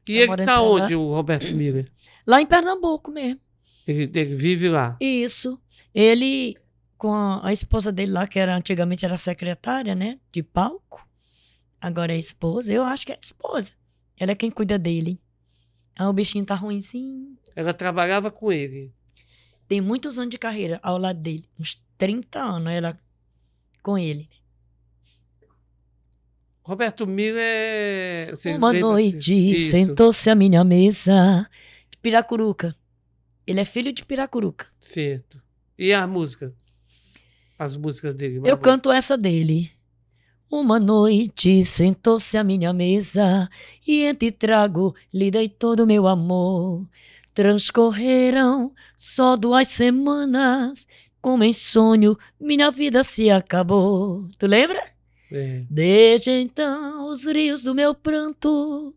E tá ele tá onde, lá. o Roberto Miller? Lá em Pernambuco mesmo. Ele, ele, vive lá? Isso. Ele, com a, esposa dele lá, que era antigamente era secretária, né? De palco. Agora é esposa. Eu acho que é esposa. Ela é quem cuida dele. Ah, o bichinho tá ruimzinho. Ela trabalhava com ele? tem muitos anos de carreira ao lado dele, uns 30 anos ela com ele. Roberto Miller é. Uma noite sentou-se à minha mesa. De Piracuruca. Ele é filho de Piracuruca. Certo. E a música? As músicas dele. Eu canto essa dele. Uma noite sentou-se à minha mesa e entre trago lhe dei todo o meu amor. Transcorreram só duas semanas, como em sonho, minha vida se acabou. Tu lembra? É. Desde então, os rios do meu pranto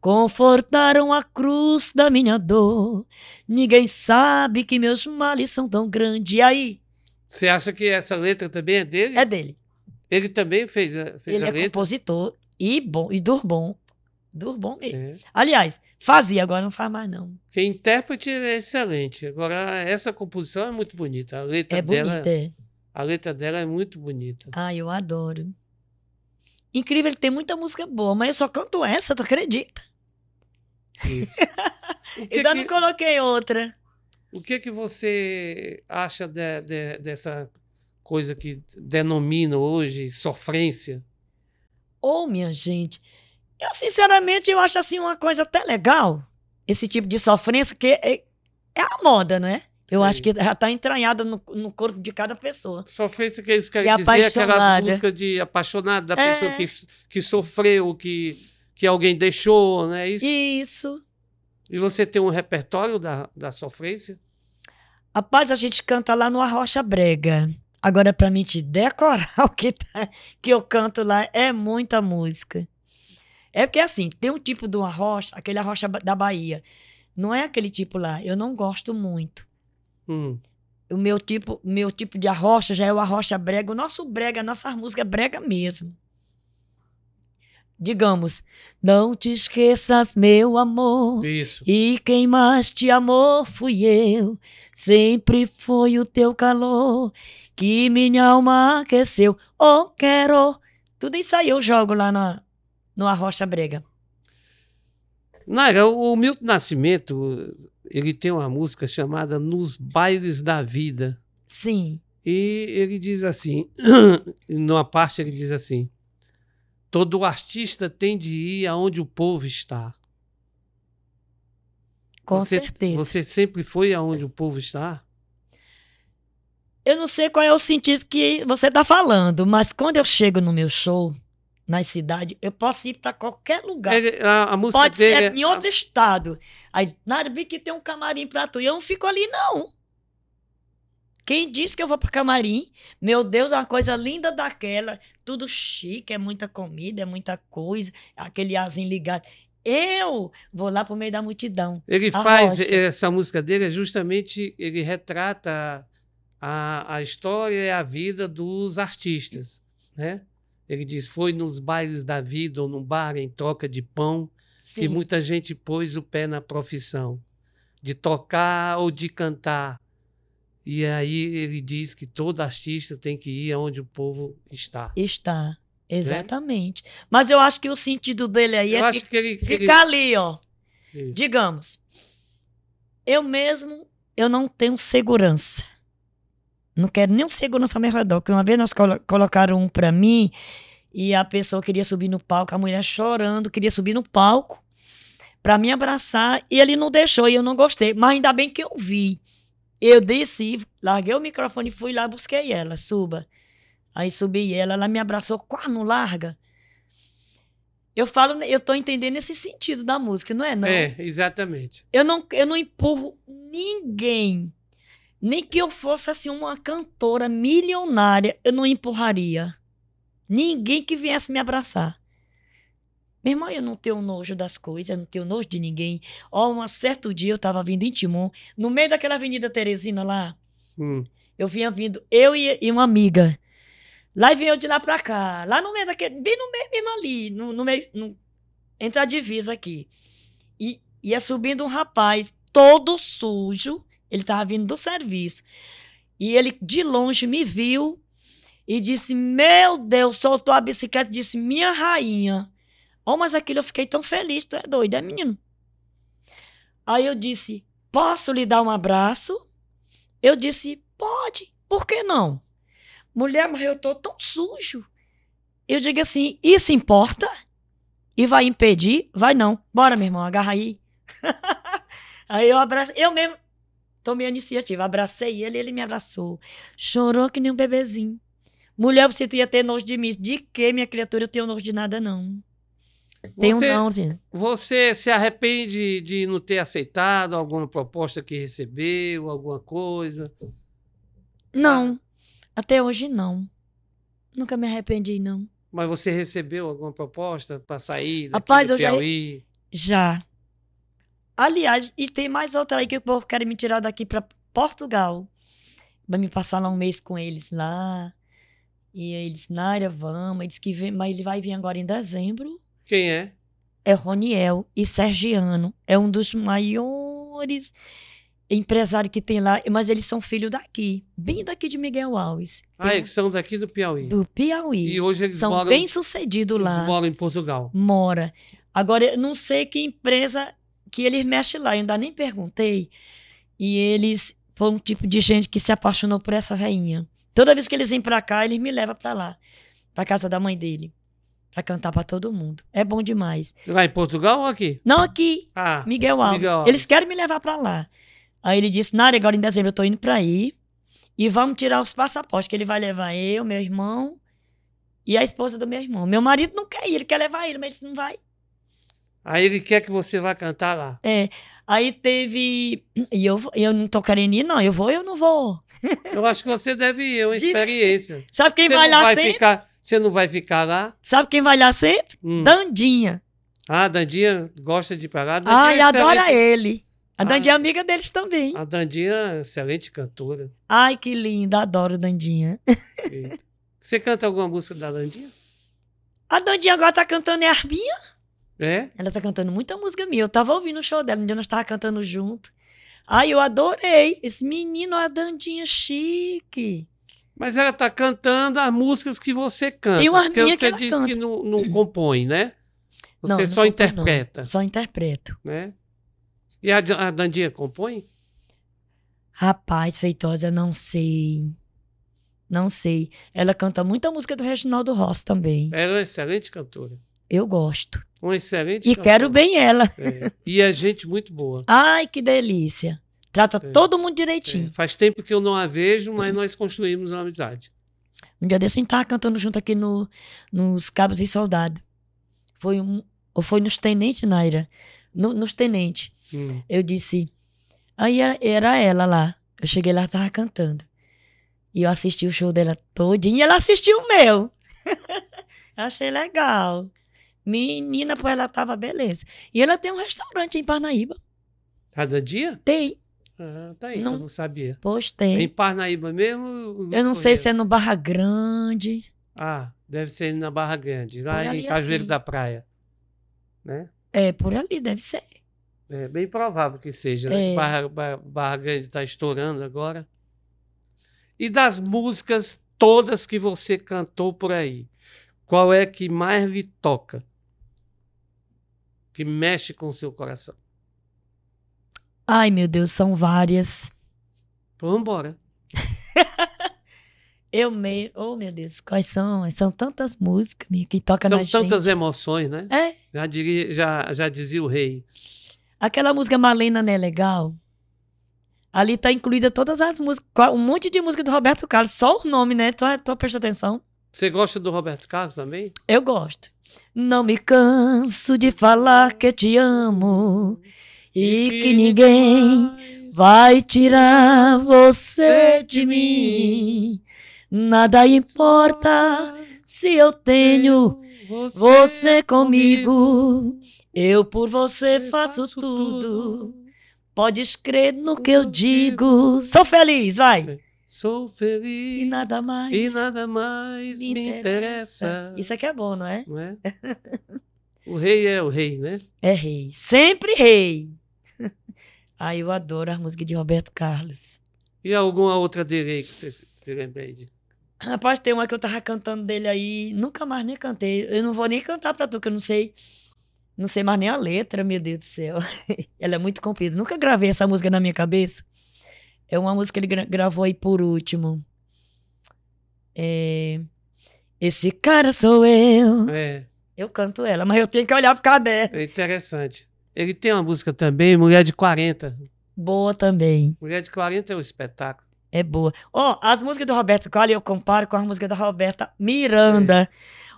confortaram a cruz da minha dor. Ninguém sabe que meus males são tão grandes. E aí? Você acha que essa letra também é dele? É dele. Ele também fez a, fez Ele a é letra? compositor e, bom, e bom do Bom. É. Aliás, fazia, agora não faz mais, não. Que intérprete é excelente. Agora, essa composição é muito bonita. A letra é dela, bonita, é. A letra dela é muito bonita. Ah, eu adoro. Incrível, ele tem muita música boa, mas eu só canto essa, tu acredita? Isso. Que Ainda então, que... não coloquei outra. O que que você acha de, de, dessa coisa que denomina hoje sofrência? Ô, oh, minha gente, eu, sinceramente, eu acho assim uma coisa até legal, esse tipo de sofrência, que é, é a moda, não é? Eu Sim. acho que já está entranhada no, no, corpo de cada pessoa. Sofrência que eles querem e dizer é apaixonada. aquela música de apaixonada, da é. pessoa que, que sofreu, que, que alguém deixou, né? Isso. Isso. E você tem um repertório da, da sofrência? Rapaz, a gente canta lá no Arrocha Brega. Agora, para mim te decorar o que, tá, que eu canto lá é muita música. É porque assim, tem um tipo de uma rocha, aquele arrocha da Bahia. Não é aquele tipo lá. Eu não gosto muito. Hum. O meu tipo, meu tipo de arrocha já é o arrocha brega. O nosso brega, a nossa música é brega mesmo. Digamos, não te esqueças, meu amor. Isso. E quem mais te amou fui eu. Sempre foi o teu calor que minha alma aqueceu. Oh, quero. Tudo isso aí eu jogo lá na, no Arrocha Brega? Nara, o Milton Nascimento, ele tem uma música chamada Nos Bailes da Vida. Sim. E ele diz assim, numa parte ele diz assim, todo artista tem de ir aonde o povo está. Com você, certeza. Você sempre foi aonde o povo está? Eu não sei qual é o sentido que você está falando, mas quando eu chego no meu show, nas cidades. Eu posso ir para qualquer lugar. Ele, a, a música Pode dele ser é... em outro estado. Aí, que tem um camarim para tu. Eu não fico ali, não. Quem disse que eu vou para camarim? Meu Deus, é uma coisa linda daquela. Tudo chique, é muita comida, é muita coisa. Aquele azinho ligado. Eu vou lá o meio da multidão. Ele faz rocha. essa música dele, é justamente ele retrata a, a história e a vida dos artistas, né? Ele diz: Foi nos bailes da vida ou num bar em troca de pão Sim. que muita gente pôs o pé na profissão, de tocar ou de cantar. E aí ele diz que todo artista tem que ir aonde o povo está. Está, né? exatamente. É? Mas eu acho que o sentido dele aí eu é que ele, que ficar ele... ali, ó. Isso. Digamos, eu mesmo eu não tenho segurança. Não quero nem um segurança ao meu redor. Porque uma vez nós colo colocaram um pra mim e a pessoa queria subir no palco, a mulher chorando, queria subir no palco pra me abraçar e ele não deixou e eu não gostei. Mas ainda bem que eu vi. Eu desci, larguei o microfone e fui lá, busquei ela, suba. Aí subi ela, ela me abraçou, quase não larga. Eu falo, né, eu tô entendendo esse sentido da música, não é não? É, exatamente. Eu não, eu não empurro ninguém nem que eu fosse assim uma cantora milionária, eu não empurraria. Ninguém que viesse me abraçar. Meu irmão, eu não tenho nojo das coisas, eu não tenho nojo de ninguém. Ó, um certo dia eu tava vindo em Timon, no meio daquela avenida Teresina lá. Hum. Eu vinha vindo, eu e, e, uma amiga. Lá e vinha eu de lá pra cá. Lá no meio daquele, bem no meio mesmo ali, no, no meio, no, entre a divisa aqui. E ia é subindo um rapaz todo sujo, ele estava vindo do serviço. E ele, de longe, me viu e disse: Meu Deus, soltou a bicicleta e disse: Minha rainha. Oh, mas aquilo eu fiquei tão feliz, tu é doida é menino? Aí eu disse: Posso lhe dar um abraço? Eu disse: Pode, por que não? Mulher, mas eu tô tão sujo. Eu digo assim: Isso importa? E vai impedir? Vai não. Bora, meu irmão, agarra aí. aí eu abraço. Eu mesmo, tomei a iniciativa. Abracei ele, ele me abraçou. Chorou que nem um bebezinho. Mulher, você ia ter nojo de mim. De que, minha criatura? Eu tenho nojo de nada, não. Tenho você, não, gente. Você se arrepende de não ter aceitado alguma proposta que recebeu, alguma coisa? Não. Até hoje, não. Nunca me arrependi, não. Mas você recebeu alguma proposta para sair Rapaz, do Piauí? Eu já, já. Aliás, e tem mais outra aí que o povo quer me tirar daqui para Portugal. Vai me passar lá um mês com eles lá. E eles, Nária, vamos. Ele disse que vem, mas ele vai vir agora em dezembro. Quem é? É Roniel e Sergiano. É um dos maiores empresários que tem lá, mas eles são filhos daqui, bem daqui de Miguel Alves. Ah, tem... eles são daqui do Piauí. Do Piauí. E hoje eles são moram, bem sucedidos lá. Eles moram em Portugal. Mora. Agora, eu não sei que empresa que eles mexem lá. Eu ainda nem perguntei. E eles foi um tipo de gente que se apaixonou por essa rainha. Toda vez que eles vêm para cá, eles me levam para lá, para casa da mãe dele, para cantar para todo mundo. É bom demais. Lá em Portugal ou aqui? Não aqui. Ah, Miguel Alves. Miguel Alves. Eles querem me levar para lá. Aí ele disse: "Nara, agora em dezembro eu tô indo para aí e vamos tirar os passaportes que ele vai levar eu, meu irmão e a esposa do meu irmão. Meu marido não quer ir, ele quer levar ele, mas ele não vai. Aí ele quer que você vá cantar lá. É. Aí teve. E eu, eu não tô querendo ir, não. Eu vou, eu não vou. Eu acho que você deve ir, é uma experiência. De... Sabe quem você vai lá vai sempre? Ficar, você não vai ficar lá? Sabe quem vai lá sempre? Hum. Dandinha. Ah, a Dandinha gosta de parar. pra ah, é adora ele. A ah, Dandinha é, é amiga deles também. A Dandinha é excelente cantora. Ai, que linda. Adoro Dandinha. Eita. Você canta alguma música da Dandinha? A Dandinha agora tá cantando é Arminha? É? Ela tá cantando muita música minha. Eu tava ouvindo o show dela, um dia nós tava cantando junto. Ai, eu adorei. Esse menino, a Dandinha chique. Mas ela tá cantando as músicas que você canta. E uma porque você que diz canta. que não, não, compõe, né? Você não, só interpreta. só interpreto. Né? E a, a Dandinha compõe? Rapaz, Feitosa, não sei. Não sei. Ela canta muita música do Reginaldo Ross também. Ela é uma excelente cantora. Eu gosto um excelente. E quero bem ela. É. E a gente muito boa. Ai, que delícia. Trata é. todo mundo direitinho. É. Faz tempo que eu não a vejo, mas nós construímos uma amizade. Um dia desse a gente tava cantando junto aqui no, nos Cabos e Soldado. Foi um, ou foi nos Tenente, Naira? No, nos Tenente. Hum. Eu disse. Aí era, era ela lá. Eu cheguei lá, tava cantando. E eu assisti o show dela todinho e ela assistiu o meu. Achei legal. Menina, pô, ela tava beleza. E ela tem um restaurante em Parnaíba. Cada dia? Tem. Ah, tá aí, não, eu não sabia. Pois tem. Em Parnaíba mesmo? eu não sei se é no Barra Grande. Ah, deve ser na Barra Grande, lá em Cajueiro assim. da Praia. Né? É, por ali, deve ser. É bem provável que seja. Né? É. Né? Barra, Barra, Barra Grande está estourando agora. E das músicas todas que você cantou por aí, qual é que mais lhe toca? que mexe com o seu coração? Ai, meu Deus, são várias. Então, Vamos embora. Eu mesmo. Oh, meu Deus, quais são? São tantas músicas minha, que toca na gente. São tantas emoções, né? É. Já, diria, já, já dizia o rei. Aquela música Malena não é legal? Ali tá incluída todas as músicas, um monte de música do Roberto Carlos, só o nome, né? Tô, tô prestando atenção. Você gosta do Roberto Carlos também? Eu gosto. Não me canso de falar que te amo e que ninguém vai tirar você de mim. Nada importa se eu tenho você comigo. Eu por você faço tudo. Podes crer no que eu digo. Sou feliz, vai. Sou feliz. E nada mais. E nada mais me, me interessa. Isso aqui é, é bom, né? não é? Não é? o rei é o rei, né? É rei. Sempre rei. Aí ah, eu adoro a música de Roberto Carlos. E alguma outra dele aí que você se lembra aí de? Rapaz, tem uma que eu tava cantando dele aí, nunca mais nem cantei. Eu não vou nem cantar pra tu, que eu não sei. Não sei mais nem a letra, meu Deus do céu. Ela é muito comprida. Nunca gravei essa música na minha cabeça. É uma música que ele gra gravou aí por último. É... Esse cara sou eu. É. Eu canto ela, mas eu tenho que olhar pro caderno. É interessante. Ele tem uma música também, Mulher de 40. Boa também. Mulher de 40 é um espetáculo. É boa. Ó, oh, as músicas do Roberto Carlos eu comparo com as músicas da Roberta Miranda.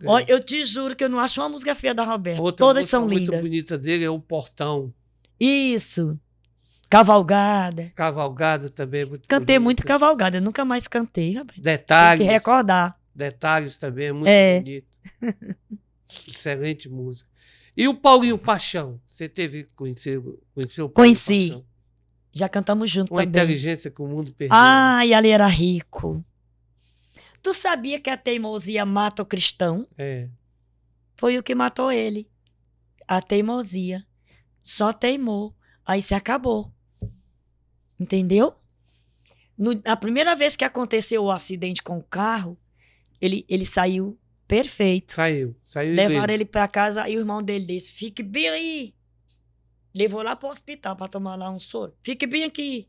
É, Ó, é. oh, eu te juro que eu não acho uma música feia da Roberta. Outra Todas música são lindas. muito bonita dele é O Portão. Isso. Cavalgada. Cavalgada também é muito Cantei bonito. muito cavalgada, nunca mais cantei, Detalhes. Tem que recordar. Detalhes também é muito é. bonito. Excelente música. E o Paulinho Paixão? Você teve conheceu, conheceu o Paulinho Conheci. Paixão? Já cantamos junto Uma também. inteligência que o mundo perdeu. Né? Ai, ali era rico. Tu sabia que a teimosia mata o cristão? É. Foi o que matou ele. A teimosia. Só teimou. Aí se acabou. Entendeu? No, a primeira vez que aconteceu o acidente com o carro, ele, ele saiu perfeito. Saiu, saiu Levaram ele para casa e o irmão dele disse: Fique bem aí. Levou lá para o hospital para tomar lá um soro. Fique bem aqui,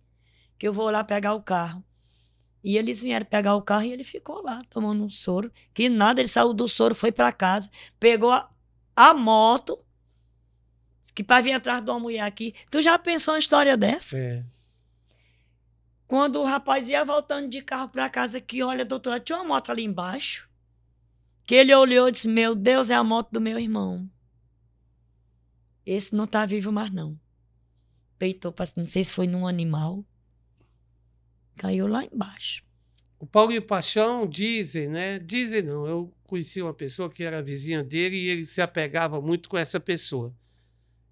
que eu vou lá pegar o carro. E eles vieram pegar o carro e ele ficou lá tomando um soro. Que nada, ele saiu do soro, foi para casa, pegou a, a moto, que para vir atrás de uma mulher aqui. Tu já pensou uma história dessa? É. Quando o rapaz ia voltando de carro para casa, que olha, doutora, tinha uma moto ali embaixo. Que ele olhou e disse: Meu Deus, é a moto do meu irmão. Esse não está vivo mais, não. Peitou, não sei se foi num animal. Caiu lá embaixo. O Paulo e o Paixão dizem, né? Dizem não. Eu conheci uma pessoa que era vizinha dele e ele se apegava muito com essa pessoa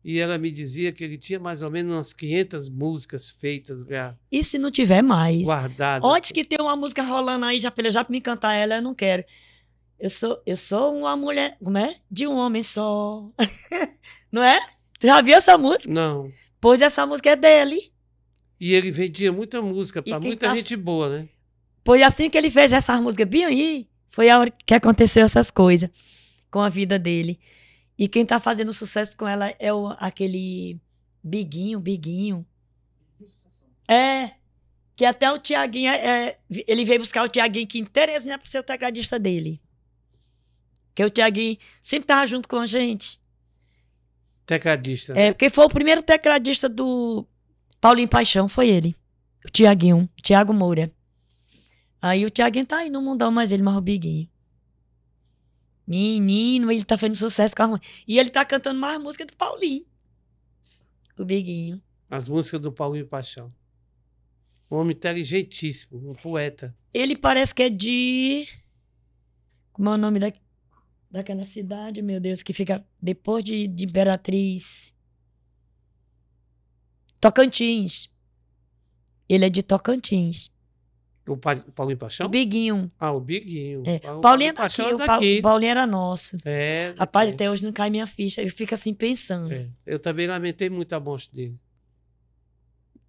e ela me dizia que ele tinha mais ou menos umas 500 músicas feitas. Já e se não tiver mais? Guardadas. Antes que tem uma música rolando aí, já pra para me cantar ela, eu não quero. Eu sou, eu sou uma mulher, como é? De um homem só. não é? Tu já viu essa música? Não. Pois essa música é dele. E ele vendia muita música para muita tá... gente boa, né? Pois assim que ele fez essa música bem aí, foi a hora que aconteceu essas coisas com a vida dele. E quem tá fazendo sucesso com ela é o, aquele Biguinho, Biguinho. É. Que até o Tiaguinho, é, é, ele veio buscar o Tiaguinho que interessa né, pro ser o tecladista dele. Que o Tiaguinho sempre tava junto com a gente. Tecladista. É, né? quem foi o primeiro tecladista do Paulinho Paixão foi ele. O Tiaguinho, Tiago Moura. Aí o Tiaguinho tá aí no mundão, mas ele mais o Biguinho. Menino, ele tá fazendo sucesso com a E ele tá cantando mais música do Paulinho. O Biguinho. As músicas do Paulinho Paixão. Um homem inteligentíssimo, um poeta. Ele parece que é de. Como é o nome da... daquela cidade, meu Deus, que fica depois de, de Imperatriz? Tocantins. Ele é de Tocantins. O pa Paulinho Paixão? O Biguinho. Ah, o Biguinho. É. O Paulinho, é Paixão daqui. É o Paulinho era nosso. É. Rapaz, até hoje não cai minha ficha. Eu fico assim pensando. É. Eu também lamentei muito a morte dele.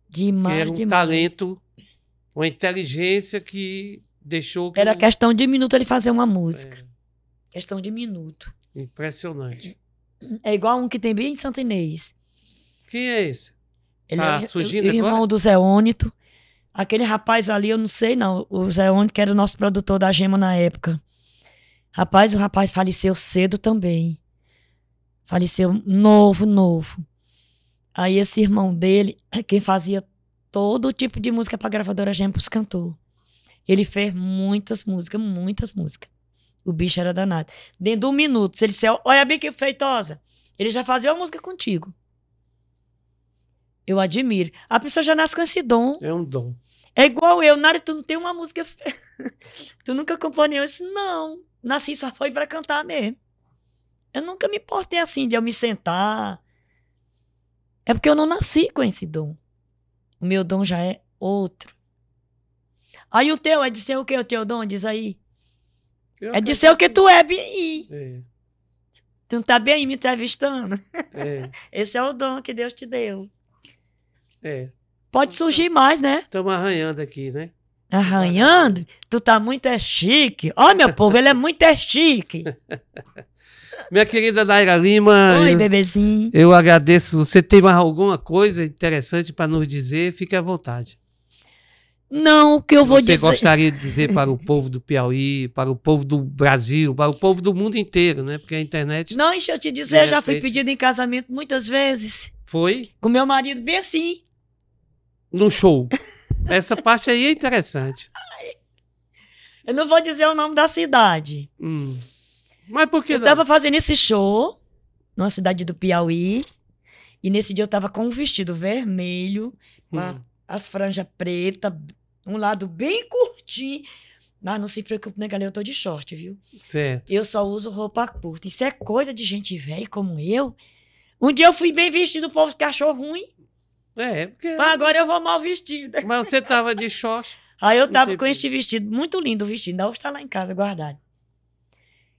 Demais, que era um demais. talento, uma inteligência que deixou... Que era questão de minuto ele fazer uma música. É. Questão de minuto. Impressionante. É igual um que tem bem em Santa Inês. Quem é esse? Ele tá é surgindo irmão agora? do Zé Ônito. Aquele rapaz ali, eu não sei não, o Zé Onde, que era o nosso produtor da Gema na época. Rapaz, o rapaz faleceu cedo também. Faleceu novo, novo. Aí esse irmão dele, quem fazia todo tipo de música a gravadora Gema os cantores. Ele fez muitas músicas, muitas músicas. O bicho era danado. Dentro de um minuto, se ele disser, olha bem que feitosa, ele já fazia uma música contigo. Eu admiro. A pessoa já nasce com esse dom. É um dom. É igual eu, Nara, tu não tem uma música. tu nunca compôs nenhum. Eu disse, não. Nasci, só foi para cantar mesmo. Eu nunca me portei assim, de eu me sentar. É porque eu não nasci com esse dom. O meu dom já é outro. Aí o teu é de ser o que o teu dom? Diz aí. Eu é de ser o que tu é, bem. É. Tu não tá bem me entrevistando? É. Esse é o dom que Deus te deu. É. Pode surgir mais, né? Estamos arranhando aqui, né? Arranhando? Tu tá muito é chique. Ó, oh, meu povo, ele é muito é chique. Minha querida Naira Lima. Oi, eu, bebezinho. Eu agradeço. Você tem mais alguma coisa interessante para nos dizer? Fique à vontade. Não, o que eu Você vou dizer. Você gostaria de dizer para o povo do Piauí, para o povo do Brasil, para o povo do mundo inteiro, né? Porque a internet. Não, deixa eu te dizer, eu já repente... fui pedido em casamento muitas vezes. Foi? Com meu marido, bem assim num show. Essa parte aí é interessante. Eu não vou dizer o nome da cidade. Hum. Mas por que Eu não? tava fazendo esse show numa cidade do Piauí. E nesse dia eu tava com um vestido vermelho, com hum. as franjas pretas, um lado bem curtinho. Mas não se preocupe, né, galera? Eu tô de short, viu? Certo. Eu só uso roupa curta. Isso é coisa de gente velha como eu. Um dia eu fui bem vestido, o povo achou ruim. É, porque. Mas agora eu vou mal vestida. Mas você tava de short. Aí eu tava com este vestido, muito lindo o vestido, ainda hoje tá lá em casa guardado.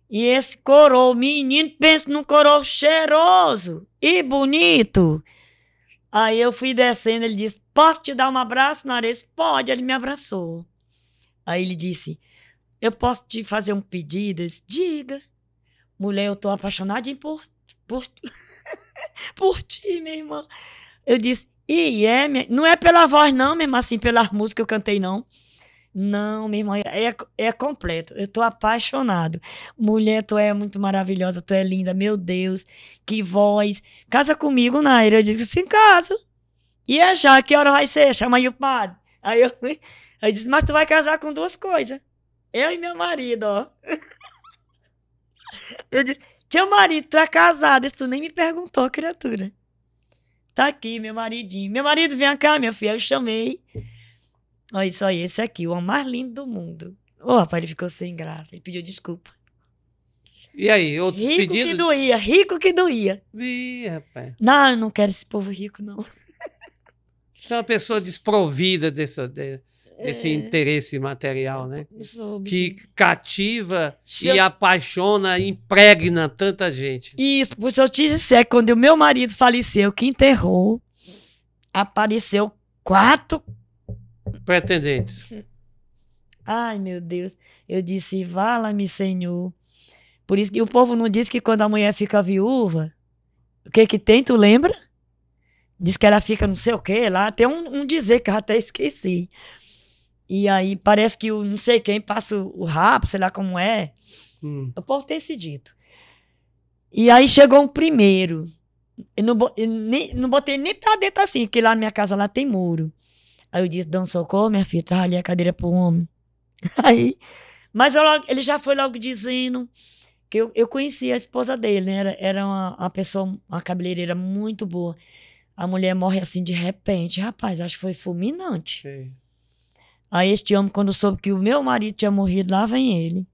E esse coroa, menino, pensa num coroa cheiroso e bonito. Aí eu fui descendo, ele disse: Posso te dar um abraço, areia? Pode. Ele me abraçou. Aí ele disse: Eu posso te fazer um pedido? Eu disse, Diga. Mulher, eu tô apaixonada por, por, por ti, minha irmã. Eu disse: e é, não é pela voz, não, mesmo assim, pelas músicas que eu cantei, não. Não, minha irmã, é, é, é completo. Eu tô apaixonado. Mulher, tu é muito maravilhosa, tu é linda, meu Deus, que voz. Casa comigo, Naira. Eu disse sim, caso. E é já, que hora vai ser? Chama aí o padre. Aí eu, eu disse, mas tu vai casar com duas coisas. Eu e meu marido, ó. Eu disse, teu marido, tu é casado. Isso tu nem me perguntou, criatura. Tá aqui, meu maridinho. Meu marido, vem cá, minha filha. Eu chamei. Olha isso aí, esse aqui, o mais lindo do mundo. Ô, oh, rapaz, ele ficou sem graça. Ele pediu desculpa. E aí, outros rico pedidos? Rico que doía, rico que doía. Ih, rapaz. Não, eu não quero esse povo rico, não. Você é uma pessoa desprovida dessa desse é, interesse material, né? Sobre. Que cativa se e eu... apaixona, impregna tanta gente. Isso, pois isso eu te é quando o meu marido faleceu, que enterrou, apareceu quatro pretendentes. Ai, meu Deus. Eu disse, vala-me, Senhor. Por isso que o povo não diz que quando a mulher fica viúva, o que que tem, tu lembra? Diz que ela fica não sei o que lá. Tem um, um dizer que eu até esqueci. E aí parece que o não sei quem passa o rabo, sei lá como é. Hum. Eu posso ter dito. E aí chegou um primeiro. Eu não, eu nem, não botei nem pra dentro assim, porque lá na minha casa lá tem muro. Aí eu disse, dá um socorro, minha filha, traz ali a cadeira pro homem. Aí, mas logo, ele já foi logo dizendo que eu, eu conhecia a esposa dele, né? Era, era uma, uma pessoa, uma cabeleireira muito boa. A mulher morre assim de repente. Rapaz, acho que foi fulminante. Sim. Aí este homem, quando soube que o meu marido tinha morrido, lá vem ele.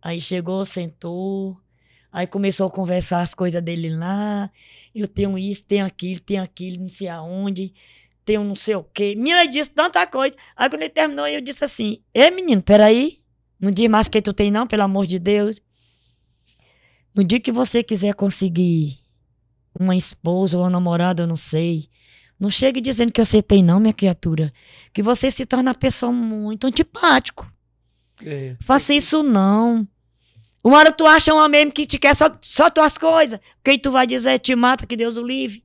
Aí chegou, sentou, aí começou a conversar as coisas dele lá. Eu tenho isso, tenho aquilo, tenho aquilo, não sei aonde, tenho não sei o quê. Menina disse tanta coisa. Aí quando ele terminou, eu disse assim: Ei, menino, peraí, não diz mais que tu tem, não, pelo amor de Deus. No dia que você quiser conseguir uma esposa ou uma namorada, eu não sei, não chegue dizendo que você tem, não, minha criatura. Que você se torna uma pessoa muito antipático. É. Faça isso, não. Uma hora tu acha um homem que te quer só, só tuas coisas. Quem tu vai dizer te mata, que Deus o livre.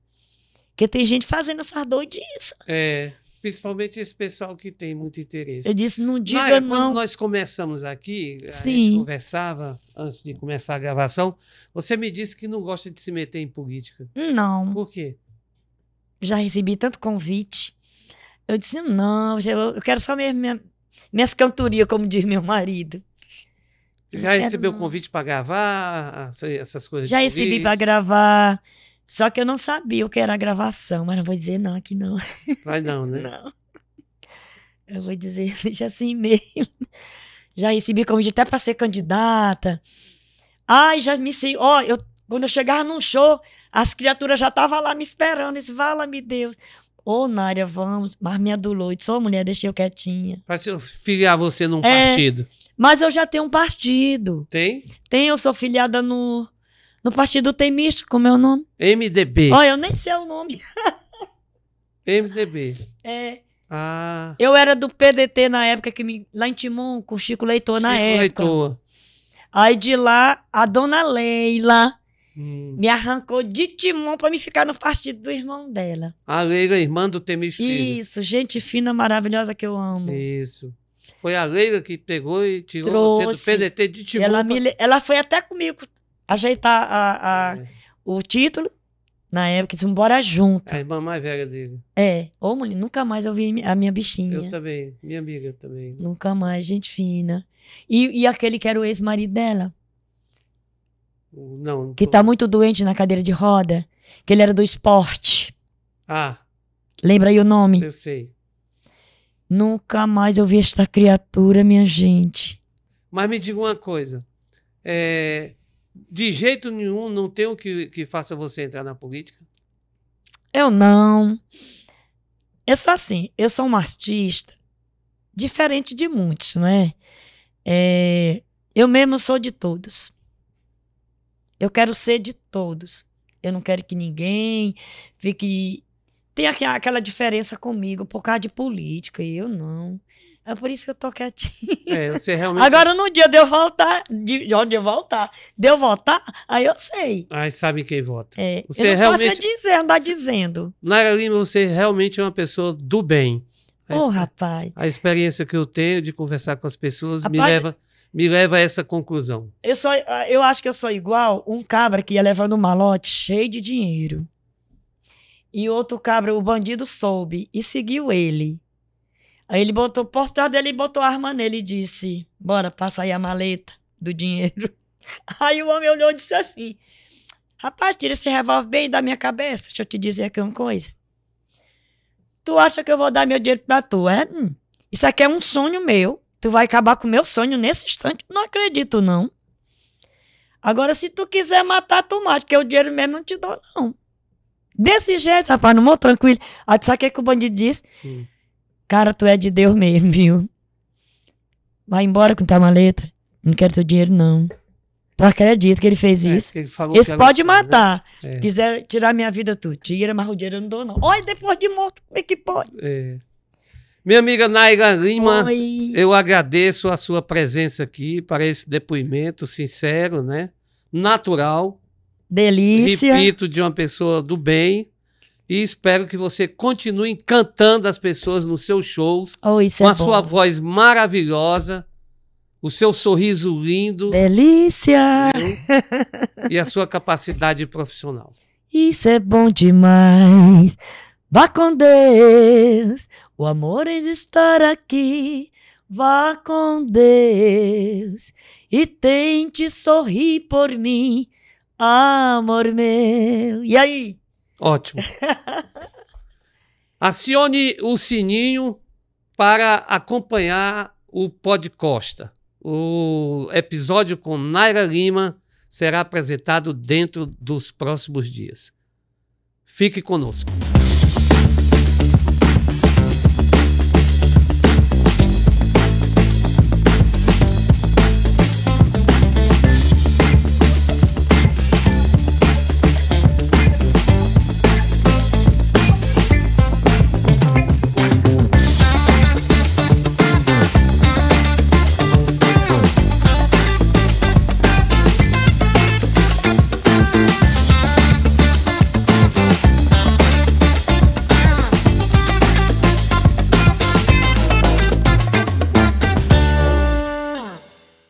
Porque tem gente fazendo essas doidinhas. É. Principalmente esse pessoal que tem muito interesse. Eu disse, não diga Maia, não. Quando nós começamos aqui, a gente conversava antes de começar a gravação, você me disse que não gosta de se meter em política. Não. Por quê? já recebi tanto convite. Eu disse, não, eu quero só minha, minha, minhas cantorias, como diz meu marido. Já recebeu quero... convite para gravar, essas coisas? Já recebi para gravar, só que eu não sabia o que era a gravação, mas não vou dizer não aqui não. Vai não, né? Não. Eu vou dizer, deixa assim mesmo. Já recebi convite até para ser candidata. Ai, já me sei. Ó, oh, eu quando eu chegava num show, as criaturas já estavam lá me esperando. Isso, vala-me Deus. Ô, oh, Nária, vamos. Mas me adulou. sou mulher, deixei eu quietinha. Pra filiar você num é, partido. Mas eu já tenho um partido. Tem? Tem, eu sou filiada no, no partido temista, como é o nome? MDB. Olha, eu nem sei o nome. MDB. É. Ah. Eu era do PDT na época, que me, lá em Timon, com Chico Leitor Chico na época. Chico Leitor. Aí de lá, a dona Leila Hum. Me arrancou de timão para me ficar no partido do irmão dela. A Leila, irmã do Temis Filho. Isso, gente fina, maravilhosa que eu amo. Isso. Foi a Leila que pegou e tirou Trouxe. você do PDT de timão. Ela, pra... ela foi até comigo ajeitar a, a é. o título. Na época, disse, bora junto. a irmã mais velha dele. É. Ô, mulher, nunca mais eu vi a minha bichinha. Eu também, minha amiga também. Nunca mais, gente fina. E, e aquele que era o ex-marido dela. Não, Que está tá muito doente na cadeira de roda. Que ele era do esporte. Ah. Lembra aí o nome? Eu sei. Nunca mais eu vi esta criatura, minha gente. Mas me diga uma coisa. É, de jeito nenhum não tem o que, que faça você entrar na política? Eu não. É só assim, eu sou uma artista diferente de muitos, não é? é eu mesmo sou de todos. Eu quero ser de todos. Eu não quero que ninguém fique. Tem aquela diferença comigo por causa de política. Eu não. É por isso que eu tô quietinha. É, você realmente... Agora, no dia de eu voltar, de onde eu voltar, de eu votar, aí eu sei. Aí sabe quem vota. É, você eu não realmente... posso dizer, andar dizendo. Nara Lima, você realmente é uma pessoa do bem. Ô, oh, a... rapaz. A experiência que eu tenho de conversar com as pessoas rapaz, me leva me leva a essa conclusão? Eu, sou, ah, eu acho que eu sou igual um cabra que ia levando um malote cheio de dinheiro. E outro cabra, o bandido soube e seguiu ele. Aí ele botou por trás dele, e botou a arma nele e disse: Bora, passa aí a maleta do dinheiro. Aí o homem olhou e disse assim: Rapaz, tira esse revólver bem da minha cabeça. Deixa eu te dizer aqui uma coisa. Tu acha que eu vou dar meu dinheiro pra tu, é? Hum. Isso aqui é um sonho meu. Tu vai acabar com o meu sonho nesse instante? Não acredito, não. Agora, se tu quiser matar, tu mata, que o dinheiro mesmo não te dou, não. Desse jeito, rapaz, no meu tranquilo. Aí ah, sabe o que, é que o bandido disse? Hum. Cara, tu é de Deus mesmo, viu? Vai embora com tua maleta. Não quero teu dinheiro, não. Tu acredita que ele fez é, isso? Ele Esse pode né? matar. Né? É. Quiser tirar minha vida, tu tira, mas o dinheiro eu não dou, não. Olha, depois de morto, como é que pode? É. Minha amiga Naira Lima, Oi. eu agradeço a sua presença aqui para esse depoimento sincero, né? Natural. Delícia. Repito, de uma pessoa do bem. E espero que você continue encantando as pessoas nos seus shows. Oh, com é a bom. sua voz maravilhosa, o seu sorriso lindo. Delícia! Viu? E a sua capacidade profissional. Isso é bom demais. Vá com Deus, o amor em estar aqui. Vá com Deus e tente sorrir por mim, amor meu. E aí? Ótimo. Acione o sininho para acompanhar o Pod Costa. O episódio com Naira Lima será apresentado dentro dos próximos dias. Fique conosco.